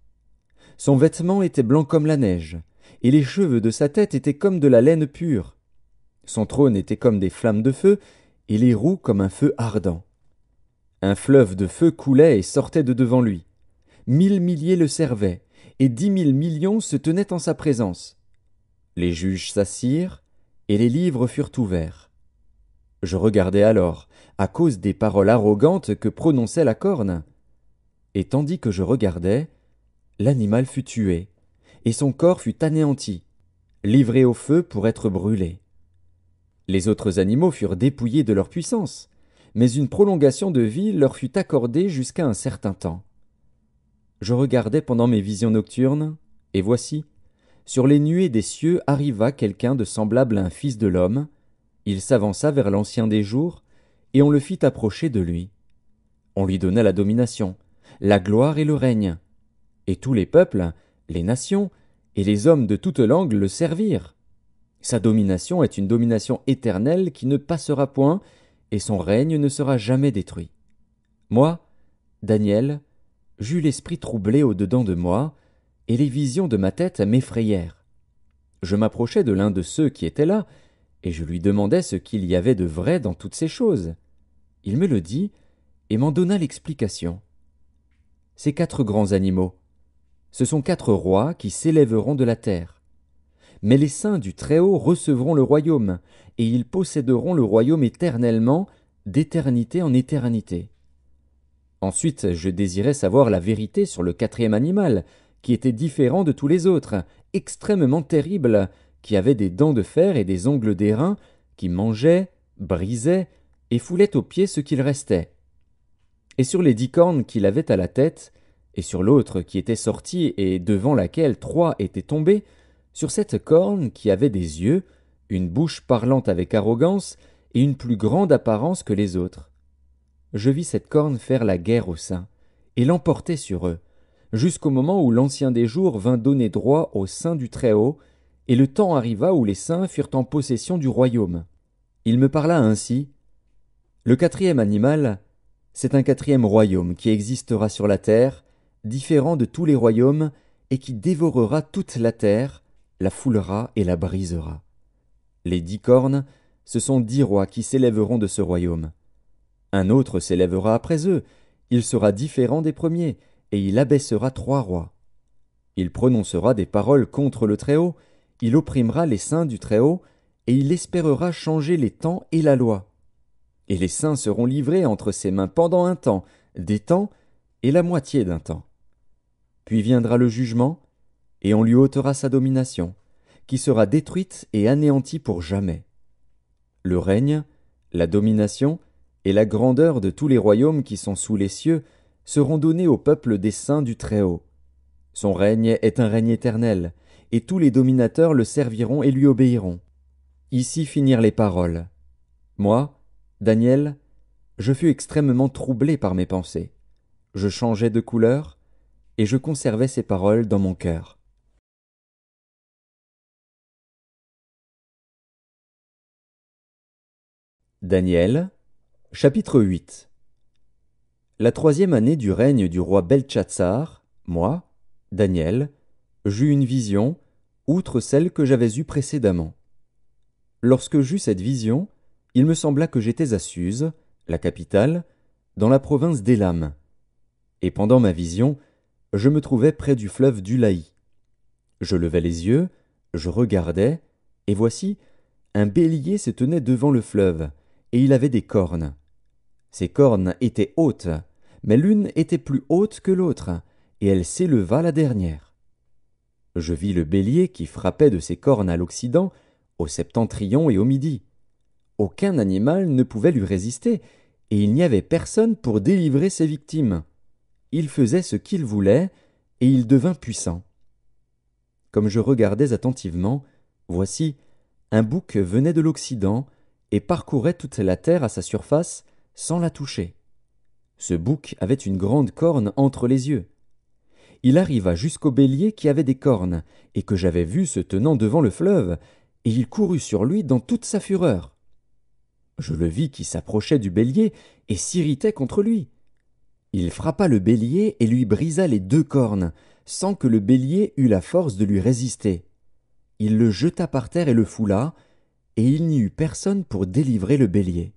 Son vêtement était blanc comme la neige, et les cheveux de sa tête étaient comme de la laine pure. Son trône était comme des flammes de feu, et les roues comme un feu ardent. Un fleuve de feu coulait et sortait de devant lui. Mille milliers le servaient, et dix mille millions se tenaient en sa présence. Les juges s'assirent, et les livres furent ouverts. Je regardai alors, à cause des paroles arrogantes que prononçait la corne. Et tandis que je regardais, l'animal fut tué, et son corps fut anéanti, livré au feu pour être brûlé. Les autres animaux furent dépouillés de leur puissance, mais une prolongation de vie leur fut accordée jusqu'à un certain temps. Je regardais pendant mes visions nocturnes, et voici, sur les nuées des cieux arriva quelqu'un de semblable à un fils de l'homme, il s'avança vers l'ancien des jours, et on le fit approcher de lui. On lui donna la domination, la gloire et le règne. Et tous les peuples, les nations, et les hommes de toute langue le servirent. Sa domination est une domination éternelle qui ne passera point, et son règne ne sera jamais détruit. Moi, Daniel, j'eus l'esprit troublé au dedans de moi, et les visions de ma tête m'effrayèrent. Je m'approchai de l'un de ceux qui étaient là, et je lui demandai ce qu'il y avait de vrai dans toutes ces choses. Il me le dit, et m'en donna l'explication. Ces quatre grands animaux, ce sont quatre rois qui s'élèveront de la terre. Mais les saints du Très-Haut recevront le royaume, et ils posséderont le royaume éternellement, d'éternité en éternité. Ensuite, je désirais savoir la vérité sur le quatrième animal, qui était différent de tous les autres, extrêmement terrible, qui avait des dents de fer et des ongles d'airain, qui mangeait, brisait et foulait aux pieds ce qu'il restait. Et sur les dix cornes qu'il avait à la tête, et sur l'autre qui était sortie et devant laquelle trois étaient tombés, sur cette corne qui avait des yeux, une bouche parlante avec arrogance et une plus grande apparence que les autres. Je vis cette corne faire la guerre aux sein, et l'emporter sur eux, jusqu'au moment où l'Ancien des Jours vint donner droit au sein du Très-Haut et le temps arriva où les saints furent en possession du royaume. Il me parla ainsi. Le quatrième animal, c'est un quatrième royaume qui existera sur la terre, différent de tous les royaumes, et qui dévorera toute la terre, la foulera et la brisera. Les dix cornes, ce sont dix rois qui s'élèveront de ce royaume. Un autre s'élèvera après eux, il sera différent des premiers, et il abaissera trois rois. Il prononcera des paroles contre le Très-Haut, il opprimera les saints du Très-Haut, et il espérera changer les temps et la loi. Et les saints seront livrés entre ses mains pendant un temps, des temps, et la moitié d'un temps. Puis viendra le jugement, et on lui ôtera sa domination, qui sera détruite et anéantie pour jamais. Le règne, la domination, et la grandeur de tous les royaumes qui sont sous les cieux seront donnés au peuple des saints du Très-Haut. Son règne est un règne éternel, et tous les dominateurs le serviront et lui obéiront. Ici finirent les paroles. Moi, Daniel, je fus extrêmement troublé par mes pensées. Je changeai de couleur, et je conservais ces paroles dans mon cœur. Daniel, chapitre 8 La troisième année du règne du roi Belshazzar, moi, Daniel, j'eus une vision, outre celle que j'avais eue précédemment. Lorsque j'eus cette vision, il me sembla que j'étais à Suse, la capitale, dans la province d'Élam. Et pendant ma vision, je me trouvais près du fleuve d'Ulaï. Je levai les yeux, je regardais, et voici, un bélier se tenait devant le fleuve, et il avait des cornes. Ces cornes étaient hautes, mais l'une était plus haute que l'autre, et elle s'éleva la dernière. Je vis le bélier qui frappait de ses cornes à l'Occident, au septentrion et au midi. Aucun animal ne pouvait lui résister, et il n'y avait personne pour délivrer ses victimes. Il faisait ce qu'il voulait, et il devint puissant. Comme je regardais attentivement, voici, un bouc venait de l'Occident et parcourait toute la terre à sa surface sans la toucher. Ce bouc avait une grande corne entre les yeux il arriva jusqu'au bélier qui avait des cornes, et que j'avais vu se tenant devant le fleuve, et il courut sur lui dans toute sa fureur. Je le vis qui s'approchait du bélier et s'irritait contre lui. Il frappa le bélier et lui brisa les deux cornes, sans que le bélier eût la force de lui résister. Il le jeta par terre et le foula, et il n'y eut personne pour délivrer le bélier.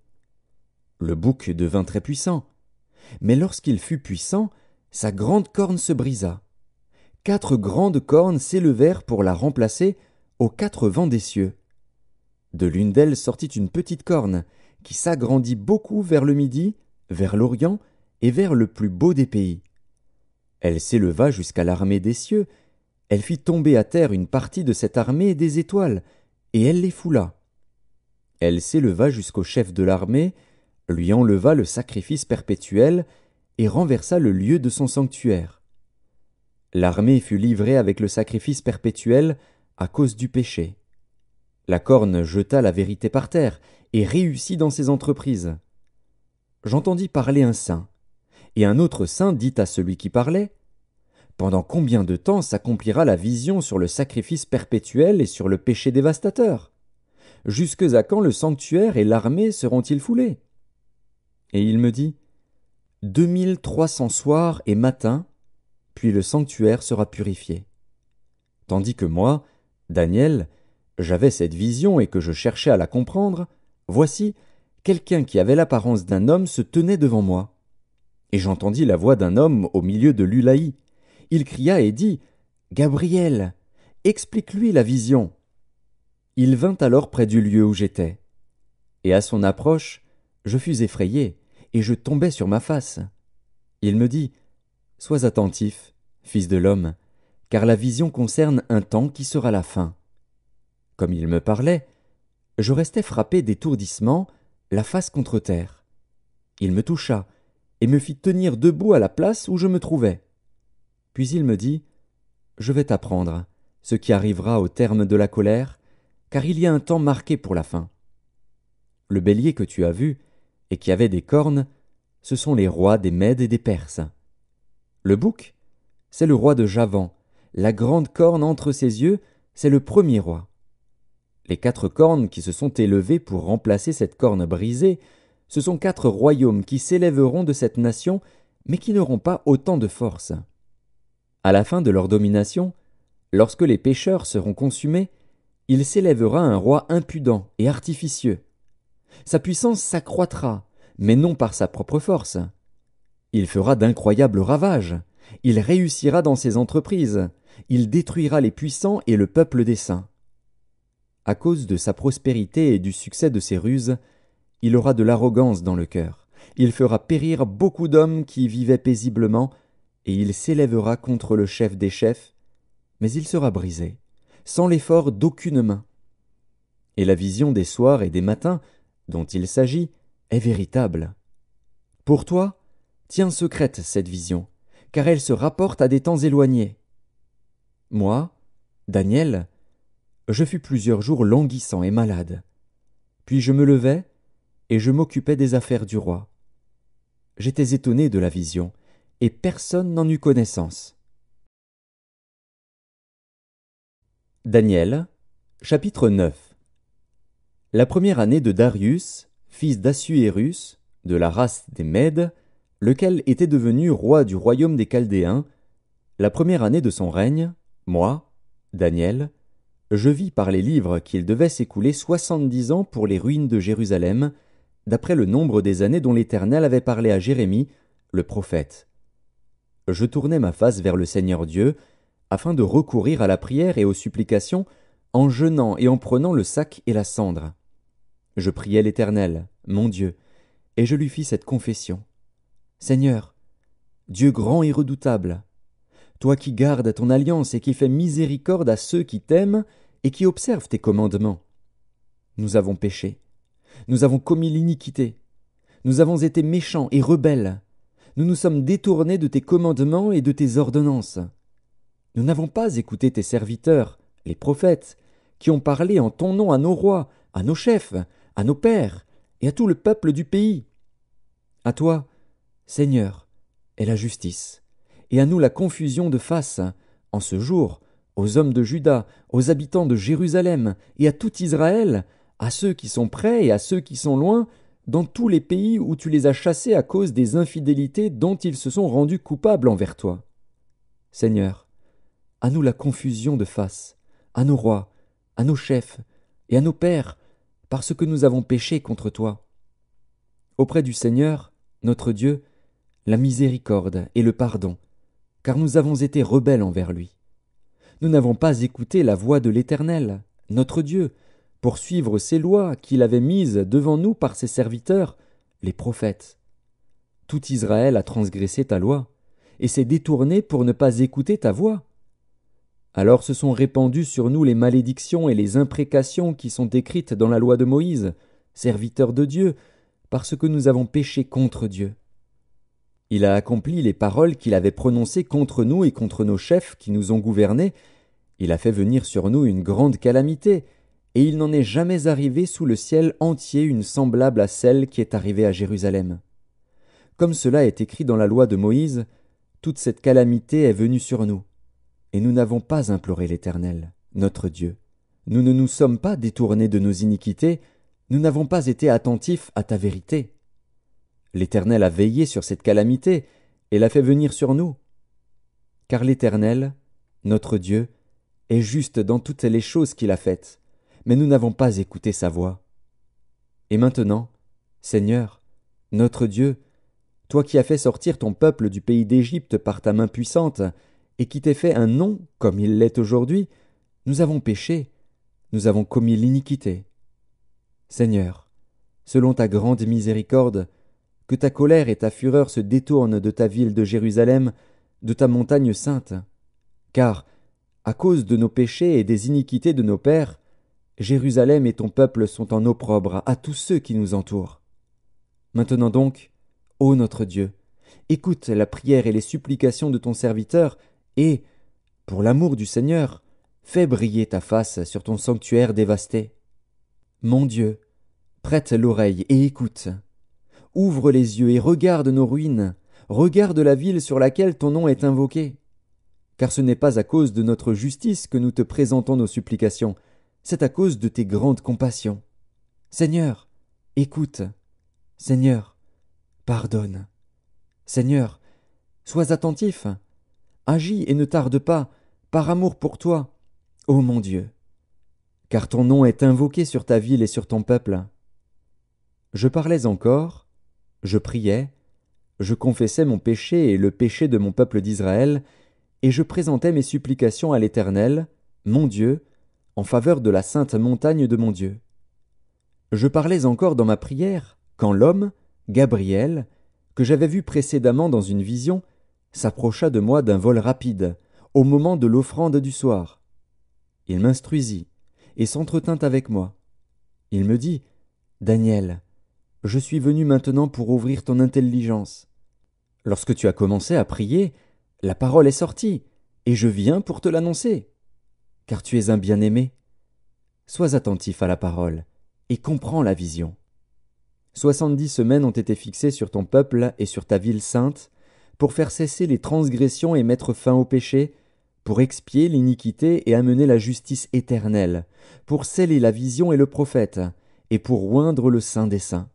Le bouc devint très puissant. Mais lorsqu'il fut puissant, sa grande corne se brisa. Quatre grandes cornes s'élevèrent pour la remplacer aux quatre vents des cieux. De l'une d'elles sortit une petite corne, qui s'agrandit beaucoup vers le midi, vers l'Orient et vers le plus beau des pays. Elle s'éleva jusqu'à l'armée des cieux, elle fit tomber à terre une partie de cette armée des étoiles, et elle les foula. Elle s'éleva jusqu'au chef de l'armée, lui enleva le sacrifice perpétuel, et renversa le lieu de son sanctuaire. L'armée fut livrée avec le sacrifice perpétuel à cause du péché. La corne jeta la vérité par terre et réussit dans ses entreprises. J'entendis parler un saint, et un autre saint dit à celui qui parlait Pendant combien de temps s'accomplira la vision sur le sacrifice perpétuel et sur le péché dévastateur Jusque à quand le sanctuaire et l'armée seront-ils foulés Et il me dit deux soirs et matins, puis le sanctuaire sera purifié. Tandis que moi, Daniel, j'avais cette vision et que je cherchais à la comprendre, voici, quelqu'un qui avait l'apparence d'un homme se tenait devant moi. Et j'entendis la voix d'un homme au milieu de l'Ulaï. Il cria et dit Gabriel, explique-lui la vision. Il vint alors près du lieu où j'étais. Et à son approche, je fus effrayé, et je tombais sur ma face. Il me dit Sois attentif, fils de l'homme, car la vision concerne un temps qui sera la fin. Comme il me parlait, je restais frappé d'étourdissement, la face contre terre. Il me toucha, et me fit tenir debout à la place où je me trouvais. Puis il me dit Je vais t'apprendre ce qui arrivera au terme de la colère, car il y a un temps marqué pour la fin. Le bélier que tu as vu et qui avaient des cornes, ce sont les rois des Mèdes et des Perses. Le bouc, c'est le roi de Javan. La grande corne entre ses yeux, c'est le premier roi. Les quatre cornes qui se sont élevées pour remplacer cette corne brisée, ce sont quatre royaumes qui s'élèveront de cette nation, mais qui n'auront pas autant de force. À la fin de leur domination, lorsque les pécheurs seront consumés, il s'élèvera un roi impudent et artificieux. Sa puissance s'accroîtra, mais non par sa propre force. Il fera d'incroyables ravages. Il réussira dans ses entreprises. Il détruira les puissants et le peuple des saints. À cause de sa prospérité et du succès de ses ruses, il aura de l'arrogance dans le cœur. Il fera périr beaucoup d'hommes qui vivaient paisiblement, et il s'élèvera contre le chef des chefs, mais il sera brisé, sans l'effort d'aucune main. Et la vision des soirs et des matins dont il s'agit est véritable. Pour toi, tiens secrète cette vision, car elle se rapporte à des temps éloignés. Moi, Daniel, je fus plusieurs jours languissant et malade. Puis je me levais, et je m'occupais des affaires du roi. J'étais étonné de la vision, et personne n'en eut connaissance. Daniel, chapitre 9 la première année de Darius, fils d'Assuérus, de la race des Mèdes, lequel était devenu roi du royaume des Chaldéens, la première année de son règne, moi, Daniel, je vis par les livres qu'il devait s'écouler soixante-dix ans pour les ruines de Jérusalem, d'après le nombre des années dont l'Éternel avait parlé à Jérémie, le prophète. Je tournai ma face vers le Seigneur Dieu, afin de recourir à la prière et aux supplications, en jeûnant et en prenant le sac et la cendre. Je priai l'Éternel, mon Dieu, et je lui fis cette confession. Seigneur, Dieu grand et redoutable, toi qui gardes ton alliance et qui fais miséricorde à ceux qui t'aiment et qui observent tes commandements. Nous avons péché, nous avons commis l'iniquité, nous avons été méchants et rebelles, nous nous sommes détournés de tes commandements et de tes ordonnances. Nous n'avons pas écouté tes serviteurs, les prophètes, qui ont parlé en ton nom à nos rois, à nos chefs, à nos pères et à tout le peuple du pays. À toi, Seigneur, est la justice, et à nous la confusion de face, en ce jour, aux hommes de Juda, aux habitants de Jérusalem, et à tout Israël, à ceux qui sont près et à ceux qui sont loin, dans tous les pays où tu les as chassés à cause des infidélités dont ils se sont rendus coupables envers toi. Seigneur, à nous la confusion de face, à nos rois, à nos chefs, et à nos pères, parce que nous avons péché contre toi. Auprès du Seigneur, notre Dieu, la miséricorde et le pardon, car nous avons été rebelles envers lui. Nous n'avons pas écouté la voix de l'Éternel, notre Dieu, pour suivre ses lois qu'il avait mises devant nous par ses serviteurs, les prophètes. Tout Israël a transgressé ta loi, et s'est détourné pour ne pas écouter ta voix. Alors se sont répandues sur nous les malédictions et les imprécations qui sont écrites dans la loi de Moïse, serviteurs de Dieu, parce que nous avons péché contre Dieu. Il a accompli les paroles qu'il avait prononcées contre nous et contre nos chefs qui nous ont gouvernés, il a fait venir sur nous une grande calamité, et il n'en est jamais arrivé sous le ciel entier une semblable à celle qui est arrivée à Jérusalem. Comme cela est écrit dans la loi de Moïse, toute cette calamité est venue sur nous et nous n'avons pas imploré l'Éternel, notre Dieu. Nous ne nous sommes pas détournés de nos iniquités, nous n'avons pas été attentifs à ta vérité. L'Éternel a veillé sur cette calamité, et l'a fait venir sur nous. Car l'Éternel, notre Dieu, est juste dans toutes les choses qu'il a faites, mais nous n'avons pas écouté sa voix. Et maintenant, Seigneur, notre Dieu, toi qui as fait sortir ton peuple du pays d'Égypte par ta main puissante, et qui t'ai fait un nom comme il l'est aujourd'hui, nous avons péché, nous avons commis l'iniquité. Seigneur, selon ta grande miséricorde, que ta colère et ta fureur se détournent de ta ville de Jérusalem, de ta montagne sainte. Car, à cause de nos péchés et des iniquités de nos pères, Jérusalem et ton peuple sont en opprobre à tous ceux qui nous entourent. Maintenant donc, ô notre Dieu, écoute la prière et les supplications de ton serviteur, et, pour l'amour du Seigneur, fais briller ta face sur ton sanctuaire dévasté. Mon Dieu, prête l'oreille et écoute. Ouvre les yeux et regarde nos ruines, regarde la ville sur laquelle ton nom est invoqué. Car ce n'est pas à cause de notre justice que nous te présentons nos supplications, c'est à cause de tes grandes compassions. Seigneur, écoute. Seigneur, pardonne. Seigneur, sois attentif agis et ne tarde pas, par amour pour toi, ô mon Dieu, car ton nom est invoqué sur ta ville et sur ton peuple. Je parlais encore, je priais, je confessais mon péché et le péché de mon peuple d'Israël, et je présentais mes supplications à l'Éternel, mon Dieu, en faveur de la sainte montagne de mon Dieu. Je parlais encore dans ma prière, quand l'homme, Gabriel, que j'avais vu précédemment dans une vision, s'approcha de moi d'un vol rapide, au moment de l'offrande du soir. Il m'instruisit, et s'entretint avec moi. Il me dit. Daniel, je suis venu maintenant pour ouvrir ton intelligence. Lorsque tu as commencé à prier, la parole est sortie, et je viens pour te l'annoncer. Car tu es un bien-aimé. Sois attentif à la parole, et comprends la vision. Soixante-dix semaines ont été fixées sur ton peuple et sur ta ville sainte, pour faire cesser les transgressions et mettre fin au péché, pour expier l'iniquité et amener la justice éternelle, pour sceller la vision et le prophète, et pour oindre le saint des saints.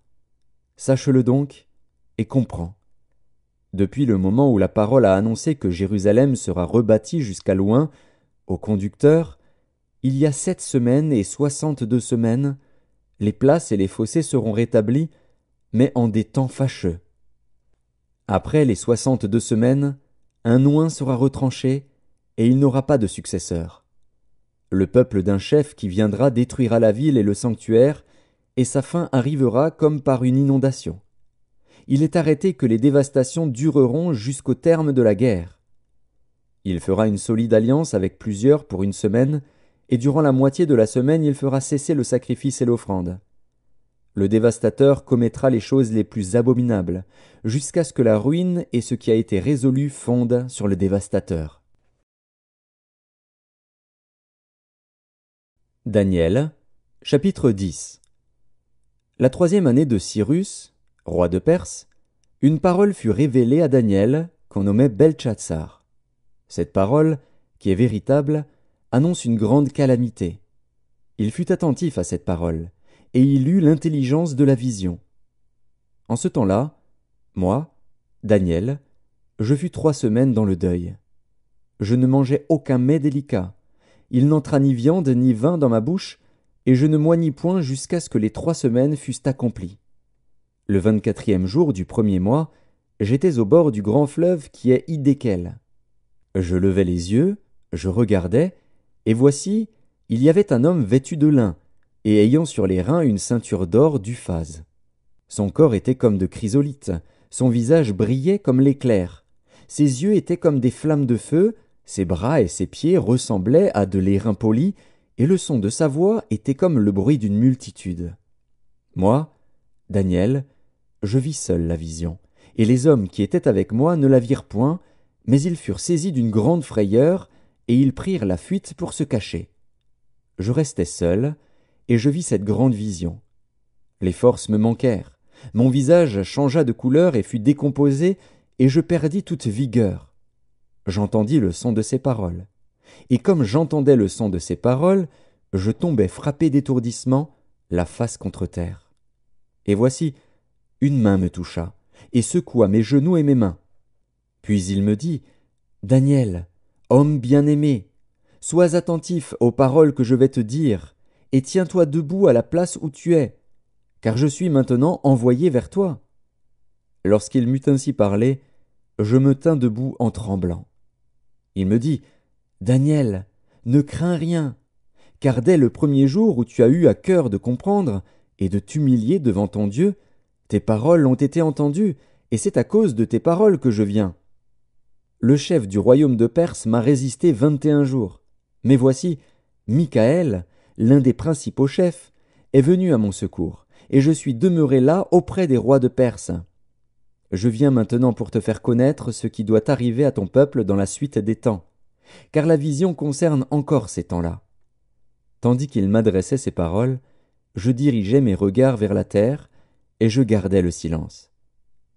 Sache-le donc et comprends. Depuis le moment où la parole a annoncé que Jérusalem sera rebâtie jusqu'à loin, au conducteur, il y a sept semaines et soixante-deux semaines, les places et les fossés seront rétablis, mais en des temps fâcheux. Après les soixante-deux semaines, un noin sera retranché, et il n'aura pas de successeur. Le peuple d'un chef qui viendra détruira la ville et le sanctuaire, et sa fin arrivera comme par une inondation. Il est arrêté que les dévastations dureront jusqu'au terme de la guerre. Il fera une solide alliance avec plusieurs pour une semaine, et durant la moitié de la semaine il fera cesser le sacrifice et l'offrande. Le dévastateur commettra les choses les plus abominables, jusqu'à ce que la ruine et ce qui a été résolu fondent sur le dévastateur. Daniel, chapitre 10 La troisième année de Cyrus, roi de Perse, une parole fut révélée à Daniel, qu'on nommait Belchatsar. Cette parole, qui est véritable, annonce une grande calamité. Il fut attentif à cette parole et il eut l'intelligence de la vision. En ce temps-là, moi, Daniel, je fus trois semaines dans le deuil. Je ne mangeais aucun mets délicat. Il n'entra ni viande ni vin dans ma bouche, et je ne moignis point jusqu'à ce que les trois semaines fussent accomplies. Le vingt-quatrième jour du premier mois, j'étais au bord du grand fleuve qui est Idékel. Je levai les yeux, je regardais, et voici, il y avait un homme vêtu de lin, et ayant sur les reins une ceinture d'or d'Uphase. Son corps était comme de chrysolite, son visage brillait comme l'éclair, ses yeux étaient comme des flammes de feu, ses bras et ses pieds ressemblaient à de l'airain poli, et le son de sa voix était comme le bruit d'une multitude. Moi, Daniel, je vis seul la vision, et les hommes qui étaient avec moi ne la virent point, mais ils furent saisis d'une grande frayeur, et ils prirent la fuite pour se cacher. Je restai seul, et je vis cette grande vision. Les forces me manquèrent, mon visage changea de couleur et fut décomposé, et je perdis toute vigueur. J'entendis le son de ses paroles. Et comme j'entendais le son de ses paroles, je tombai frappé d'étourdissement, la face contre terre. Et voici, une main me toucha, et secoua mes genoux et mes mains. Puis il me dit. Daniel, homme bien aimé, sois attentif aux paroles que je vais te dire, et tiens-toi debout à la place où tu es, car je suis maintenant envoyé vers toi. Lorsqu'il m'eut ainsi parlé, je me tins debout en tremblant. Il me dit, Daniel, ne crains rien, car dès le premier jour où tu as eu à cœur de comprendre et de t'humilier devant ton Dieu, tes paroles ont été entendues, et c'est à cause de tes paroles que je viens. Le chef du royaume de Perse m'a résisté vingt et un jours. Mais voici, Michael, l'un des principaux chefs, est venu à mon secours, et je suis demeuré là auprès des rois de Perse. Je viens maintenant pour te faire connaître ce qui doit arriver à ton peuple dans la suite des temps, car la vision concerne encore ces temps-là. Tandis qu'il m'adressait ces paroles, je dirigeais mes regards vers la terre, et je gardais le silence.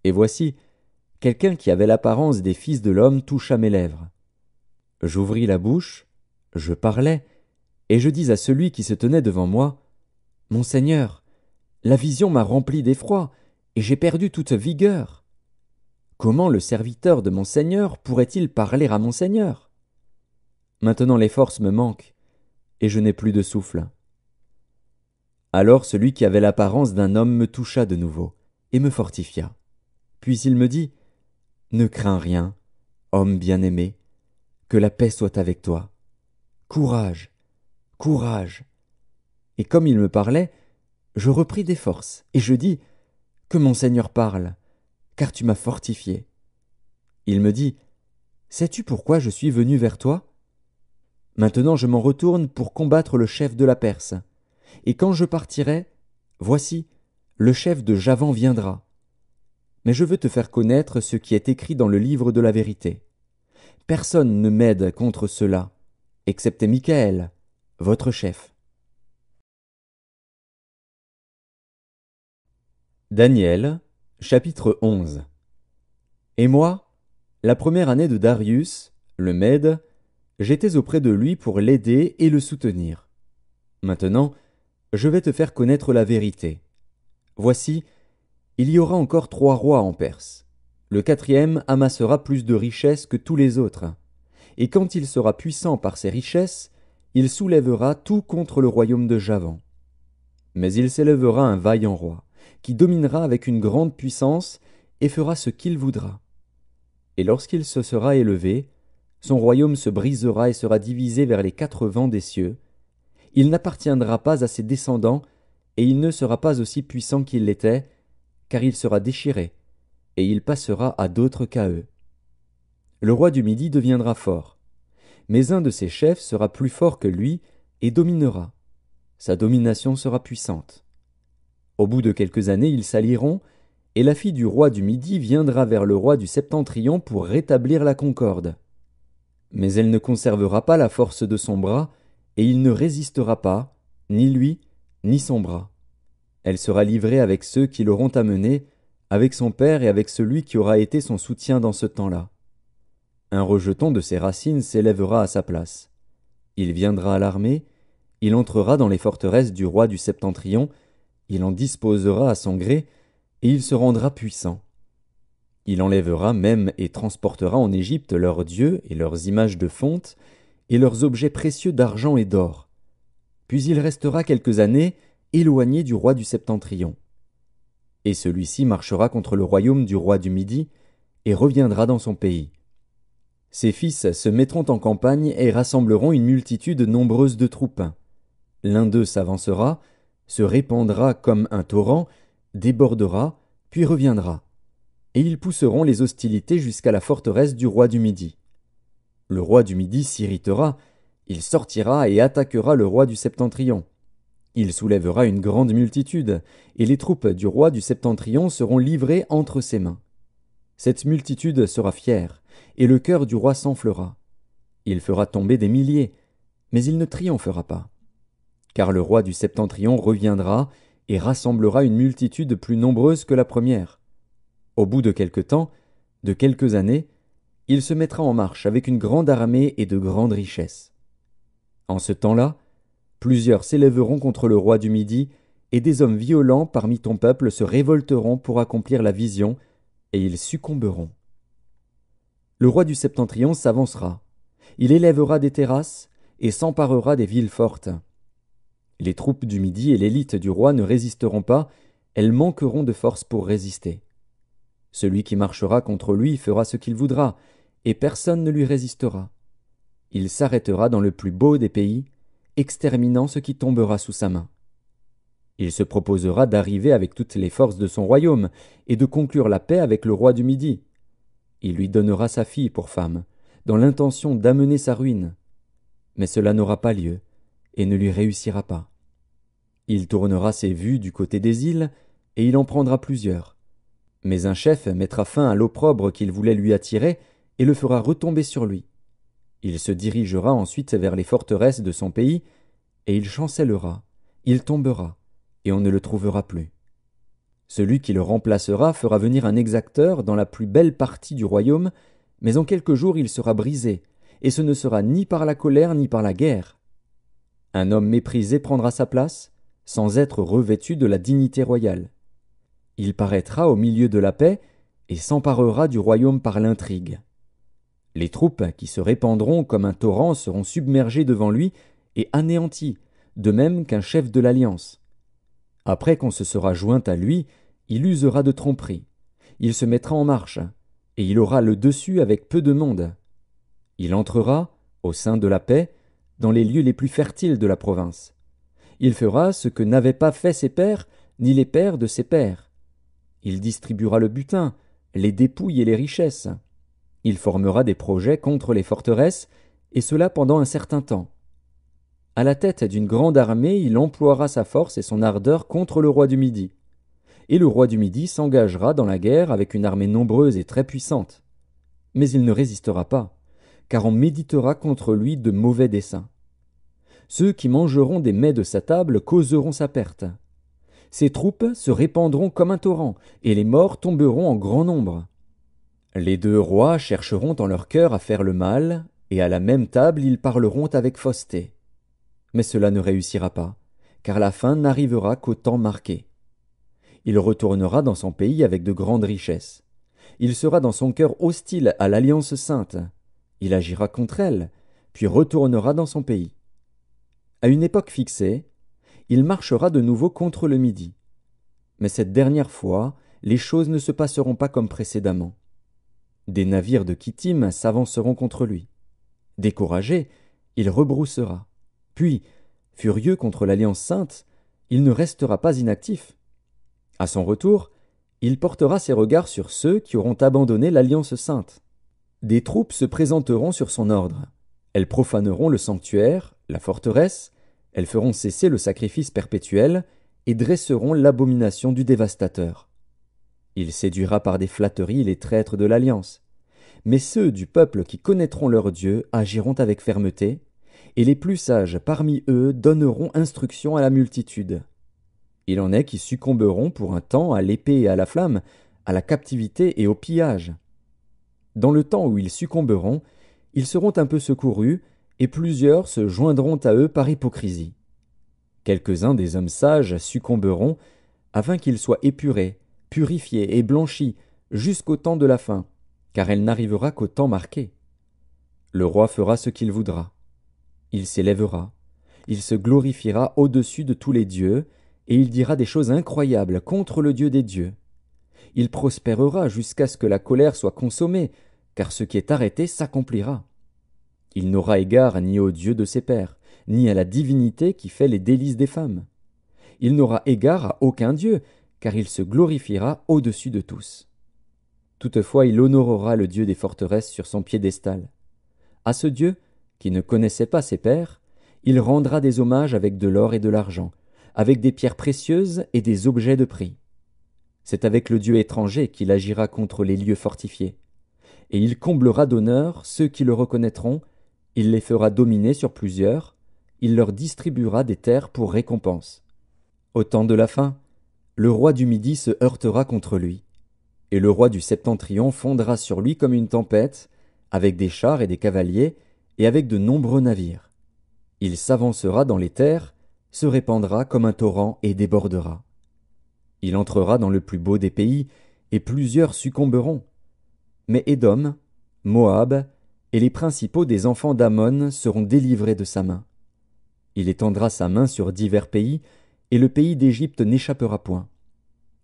Et voici, quelqu'un qui avait l'apparence des fils de l'homme toucha mes lèvres. J'ouvris la bouche, je parlais, et je dis à celui qui se tenait devant moi. Monseigneur, la vision m'a rempli d'effroi, et j'ai perdu toute vigueur. Comment le serviteur de mon Seigneur pourrait-il parler à mon Seigneur Maintenant les forces me manquent, et je n'ai plus de souffle. Alors celui qui avait l'apparence d'un homme me toucha de nouveau, et me fortifia. Puis il me dit Ne crains rien, homme bien-aimé, que la paix soit avec toi. Courage, Courage. Et comme il me parlait, je repris des forces, et je dis. Que mon Seigneur parle, car tu m'as fortifié. Il me dit. Sais-tu pourquoi je suis venu vers toi? Maintenant je m'en retourne pour combattre le chef de la Perse. Et quand je partirai, voici, le chef de Javan viendra. Mais je veux te faire connaître ce qui est écrit dans le livre de la vérité. Personne ne m'aide contre cela, excepté Michael, votre chef. Daniel, chapitre 11. Et moi, la première année de Darius, le Mède, j'étais auprès de lui pour l'aider et le soutenir. Maintenant, je vais te faire connaître la vérité. Voici, il y aura encore trois rois en Perse. Le quatrième amassera plus de richesses que tous les autres. Et quand il sera puissant par ses richesses, il soulèvera tout contre le royaume de Javan. Mais il s'élèvera un vaillant roi, qui dominera avec une grande puissance et fera ce qu'il voudra. Et lorsqu'il se sera élevé, son royaume se brisera et sera divisé vers les quatre vents des cieux. Il n'appartiendra pas à ses descendants, et il ne sera pas aussi puissant qu'il l'était, car il sera déchiré, et il passera à d'autres qu'à eux. Le roi du Midi deviendra fort, mais un de ses chefs sera plus fort que lui et dominera. Sa domination sera puissante. Au bout de quelques années, ils s'allieront, et la fille du roi du Midi viendra vers le roi du Septentrion pour rétablir la concorde. Mais elle ne conservera pas la force de son bras, et il ne résistera pas, ni lui, ni son bras. Elle sera livrée avec ceux qui l'auront amenée, avec son père et avec celui qui aura été son soutien dans ce temps-là un rejeton de ses racines s'élèvera à sa place. Il viendra à l'armée, il entrera dans les forteresses du roi du septentrion, il en disposera à son gré, et il se rendra puissant. Il enlèvera même et transportera en Égypte leurs dieux et leurs images de fonte, et leurs objets précieux d'argent et d'or. Puis il restera quelques années éloigné du roi du septentrion. Et celui-ci marchera contre le royaume du roi du Midi, et reviendra dans son pays. Ses fils se mettront en campagne et rassembleront une multitude nombreuse de troupes. L'un d'eux s'avancera, se répandra comme un torrent, débordera, puis reviendra. Et ils pousseront les hostilités jusqu'à la forteresse du roi du Midi. Le roi du Midi s'irritera, il sortira et attaquera le roi du Septentrion. Il soulèvera une grande multitude, et les troupes du roi du Septentrion seront livrées entre ses mains. Cette multitude sera fière, et le cœur du roi s'enflera. Il fera tomber des milliers, mais il ne triomphera pas. Car le roi du septentrion reviendra et rassemblera une multitude plus nombreuse que la première. Au bout de quelque temps, de quelques années, il se mettra en marche avec une grande armée et de grandes richesses. En ce temps-là, plusieurs s'élèveront contre le roi du Midi, et des hommes violents parmi ton peuple se révolteront pour accomplir la vision et ils succomberont. Le roi du Septentrion s'avancera, il élèvera des terrasses, et s'emparera des villes fortes. Les troupes du Midi et l'élite du roi ne résisteront pas, elles manqueront de force pour résister. Celui qui marchera contre lui fera ce qu'il voudra, et personne ne lui résistera. Il s'arrêtera dans le plus beau des pays, exterminant ce qui tombera sous sa main. Il se proposera d'arriver avec toutes les forces de son royaume, et de conclure la paix avec le roi du Midi. Il lui donnera sa fille pour femme, dans l'intention d'amener sa ruine. Mais cela n'aura pas lieu, et ne lui réussira pas. Il tournera ses vues du côté des îles, et il en prendra plusieurs. Mais un chef mettra fin à l'opprobre qu'il voulait lui attirer, et le fera retomber sur lui. Il se dirigera ensuite vers les forteresses de son pays, et il chancellera, il tombera, et on ne le trouvera plus. Celui qui le remplacera fera venir un exacteur dans la plus belle partie du royaume, mais en quelques jours il sera brisé, et ce ne sera ni par la colère ni par la guerre. Un homme méprisé prendra sa place, sans être revêtu de la dignité royale. Il paraîtra au milieu de la paix, et s'emparera du royaume par l'intrigue. Les troupes qui se répandront comme un torrent seront submergées devant lui et anéanties, de même qu'un chef de l'Alliance. Après qu'on se sera joint à lui, il usera de tromperie. Il se mettra en marche, et il aura le dessus avec peu de monde. Il entrera, au sein de la paix, dans les lieux les plus fertiles de la province. Il fera ce que n'avaient pas fait ses pères, ni les pères de ses pères. Il distribuera le butin, les dépouilles et les richesses. Il formera des projets contre les forteresses, et cela pendant un certain temps. À la tête d'une grande armée, il emploiera sa force et son ardeur contre le roi du Midi. Et le roi du Midi s'engagera dans la guerre avec une armée nombreuse et très puissante. Mais il ne résistera pas, car on méditera contre lui de mauvais desseins. Ceux qui mangeront des mets de sa table causeront sa perte. Ses troupes se répandront comme un torrent, et les morts tomberont en grand nombre. Les deux rois chercheront en leur cœur à faire le mal, et à la même table ils parleront avec fausseté. Mais cela ne réussira pas, car la fin n'arrivera qu'au temps marqué. Il retournera dans son pays avec de grandes richesses. Il sera dans son cœur hostile à l'Alliance sainte. Il agira contre elle, puis retournera dans son pays. À une époque fixée, il marchera de nouveau contre le Midi. Mais cette dernière fois, les choses ne se passeront pas comme précédemment. Des navires de Kittim s'avanceront contre lui. Découragé, il rebroussera. Puis, furieux contre l'Alliance sainte, il ne restera pas inactif. À son retour, il portera ses regards sur ceux qui auront abandonné l'Alliance sainte. Des troupes se présenteront sur son ordre. Elles profaneront le sanctuaire, la forteresse, elles feront cesser le sacrifice perpétuel et dresseront l'abomination du dévastateur. Il séduira par des flatteries les traîtres de l'Alliance. Mais ceux du peuple qui connaîtront leur Dieu agiront avec fermeté, et les plus sages parmi eux donneront instruction à la multitude. Il en est qui succomberont pour un temps à l'épée et à la flamme, à la captivité et au pillage. Dans le temps où ils succomberont, ils seront un peu secourus, et plusieurs se joindront à eux par hypocrisie. Quelques-uns des hommes sages succomberont, afin qu'ils soient épurés, purifiés et blanchis jusqu'au temps de la fin, car elle n'arrivera qu'au temps marqué. Le roi fera ce qu'il voudra. Il s'élèvera, il se glorifiera au-dessus de tous les dieux, et il dira des choses incroyables contre le Dieu des dieux. Il prospérera jusqu'à ce que la colère soit consommée, car ce qui est arrêté s'accomplira. Il n'aura égard ni au Dieu de ses pères, ni à la divinité qui fait les délices des femmes. Il n'aura égard à aucun Dieu, car il se glorifiera au-dessus de tous. Toutefois il honorera le Dieu des forteresses sur son piédestal. À ce Dieu, qui ne connaissait pas ses pères, il rendra des hommages avec de l'or et de l'argent, avec des pierres précieuses et des objets de prix. C'est avec le Dieu étranger qu'il agira contre les lieux fortifiés. Et il comblera d'honneur ceux qui le reconnaîtront, il les fera dominer sur plusieurs, il leur distribuera des terres pour récompense. Au temps de la fin, le roi du Midi se heurtera contre lui, et le roi du Septentrion fondra sur lui comme une tempête, avec des chars et des cavaliers, et avec de nombreux navires. Il s'avancera dans les terres, se répandra comme un torrent et débordera. Il entrera dans le plus beau des pays, et plusieurs succomberont. Mais Édom, Moab, et les principaux des enfants d'Ammon seront délivrés de sa main. Il étendra sa main sur divers pays, et le pays d'Égypte n'échappera point.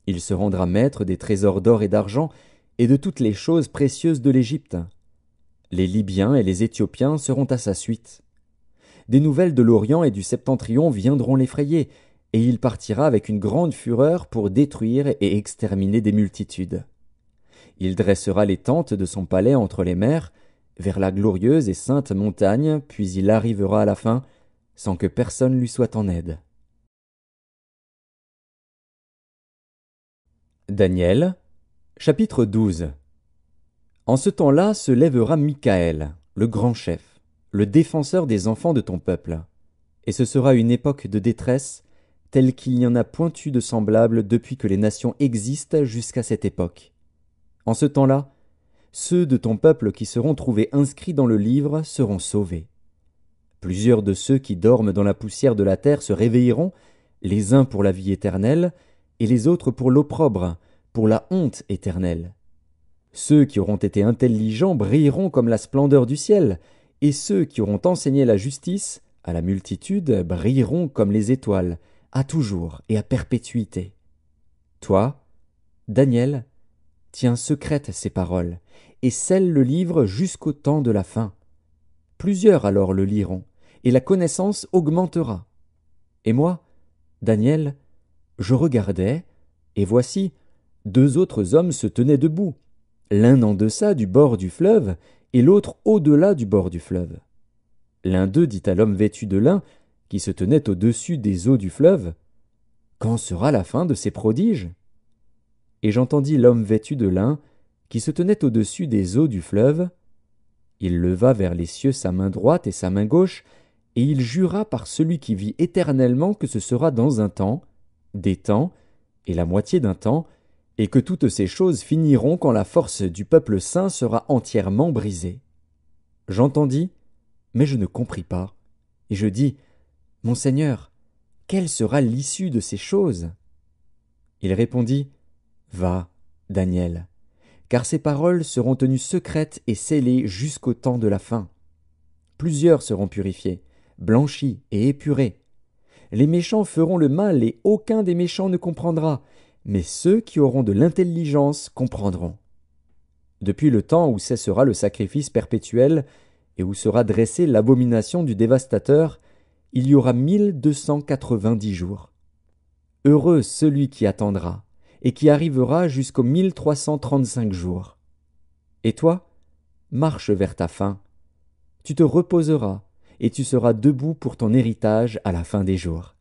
Il se rendra maître des trésors d'or et d'argent, et de toutes les choses précieuses de l'Égypte, les Libyens et les Éthiopiens seront à sa suite. Des nouvelles de l'Orient et du Septentrion viendront l'effrayer, et il partira avec une grande fureur pour détruire et exterminer des multitudes. Il dressera les tentes de son palais entre les mers, vers la glorieuse et sainte montagne, puis il arrivera à la fin, sans que personne lui soit en aide. Daniel, chapitre 12 en ce temps-là se lèvera Michael, le grand chef, le défenseur des enfants de ton peuple. Et ce sera une époque de détresse telle qu'il n'y en a point eu de semblable depuis que les nations existent jusqu'à cette époque. En ce temps-là, ceux de ton peuple qui seront trouvés inscrits dans le livre seront sauvés. Plusieurs de ceux qui dorment dans la poussière de la terre se réveilleront, les uns pour la vie éternelle, et les autres pour l'opprobre, pour la honte éternelle. Ceux qui auront été intelligents brilleront comme la splendeur du ciel, et ceux qui auront enseigné la justice à la multitude brilleront comme les étoiles, à toujours et à perpétuité. Toi, Daniel, tiens secrète ces paroles, et scelle le livre jusqu'au temps de la fin. Plusieurs alors le liront, et la connaissance augmentera. Et moi, Daniel, je regardais, et voici, deux autres hommes se tenaient debout, l'un en deçà du bord du fleuve et l'autre au-delà du bord du fleuve. L'un d'eux dit à l'homme vêtu de lin, qui se tenait au-dessus des eaux du fleuve, Quand sera la fin de ces prodiges Et j'entendis l'homme vêtu de lin, qui se tenait au-dessus des eaux du fleuve. Il leva vers les cieux sa main droite et sa main gauche, et il jura par celui qui vit éternellement que ce sera dans un temps, des temps, et la moitié d'un temps, et que toutes ces choses finiront quand la force du peuple saint sera entièrement brisée. J'entendis, mais je ne compris pas, et je dis, Monseigneur, quelle sera l'issue de ces choses? Il répondit, Va, Daniel, car ces paroles seront tenues secrètes et scellées jusqu'au temps de la fin. Plusieurs seront purifiés, blanchis et épurés. Les méchants feront le mal et aucun des méchants ne comprendra, mais ceux qui auront de l'intelligence comprendront. Depuis le temps où cessera le sacrifice perpétuel et où sera dressée l'abomination du dévastateur, il y aura mille deux cent quatre-vingt-dix jours. Heureux celui qui attendra, et qui arrivera jusqu'aux mille trois cent trente-cinq jours. Et toi, marche vers ta fin. Tu te reposeras, et tu seras debout pour ton héritage à la fin des jours.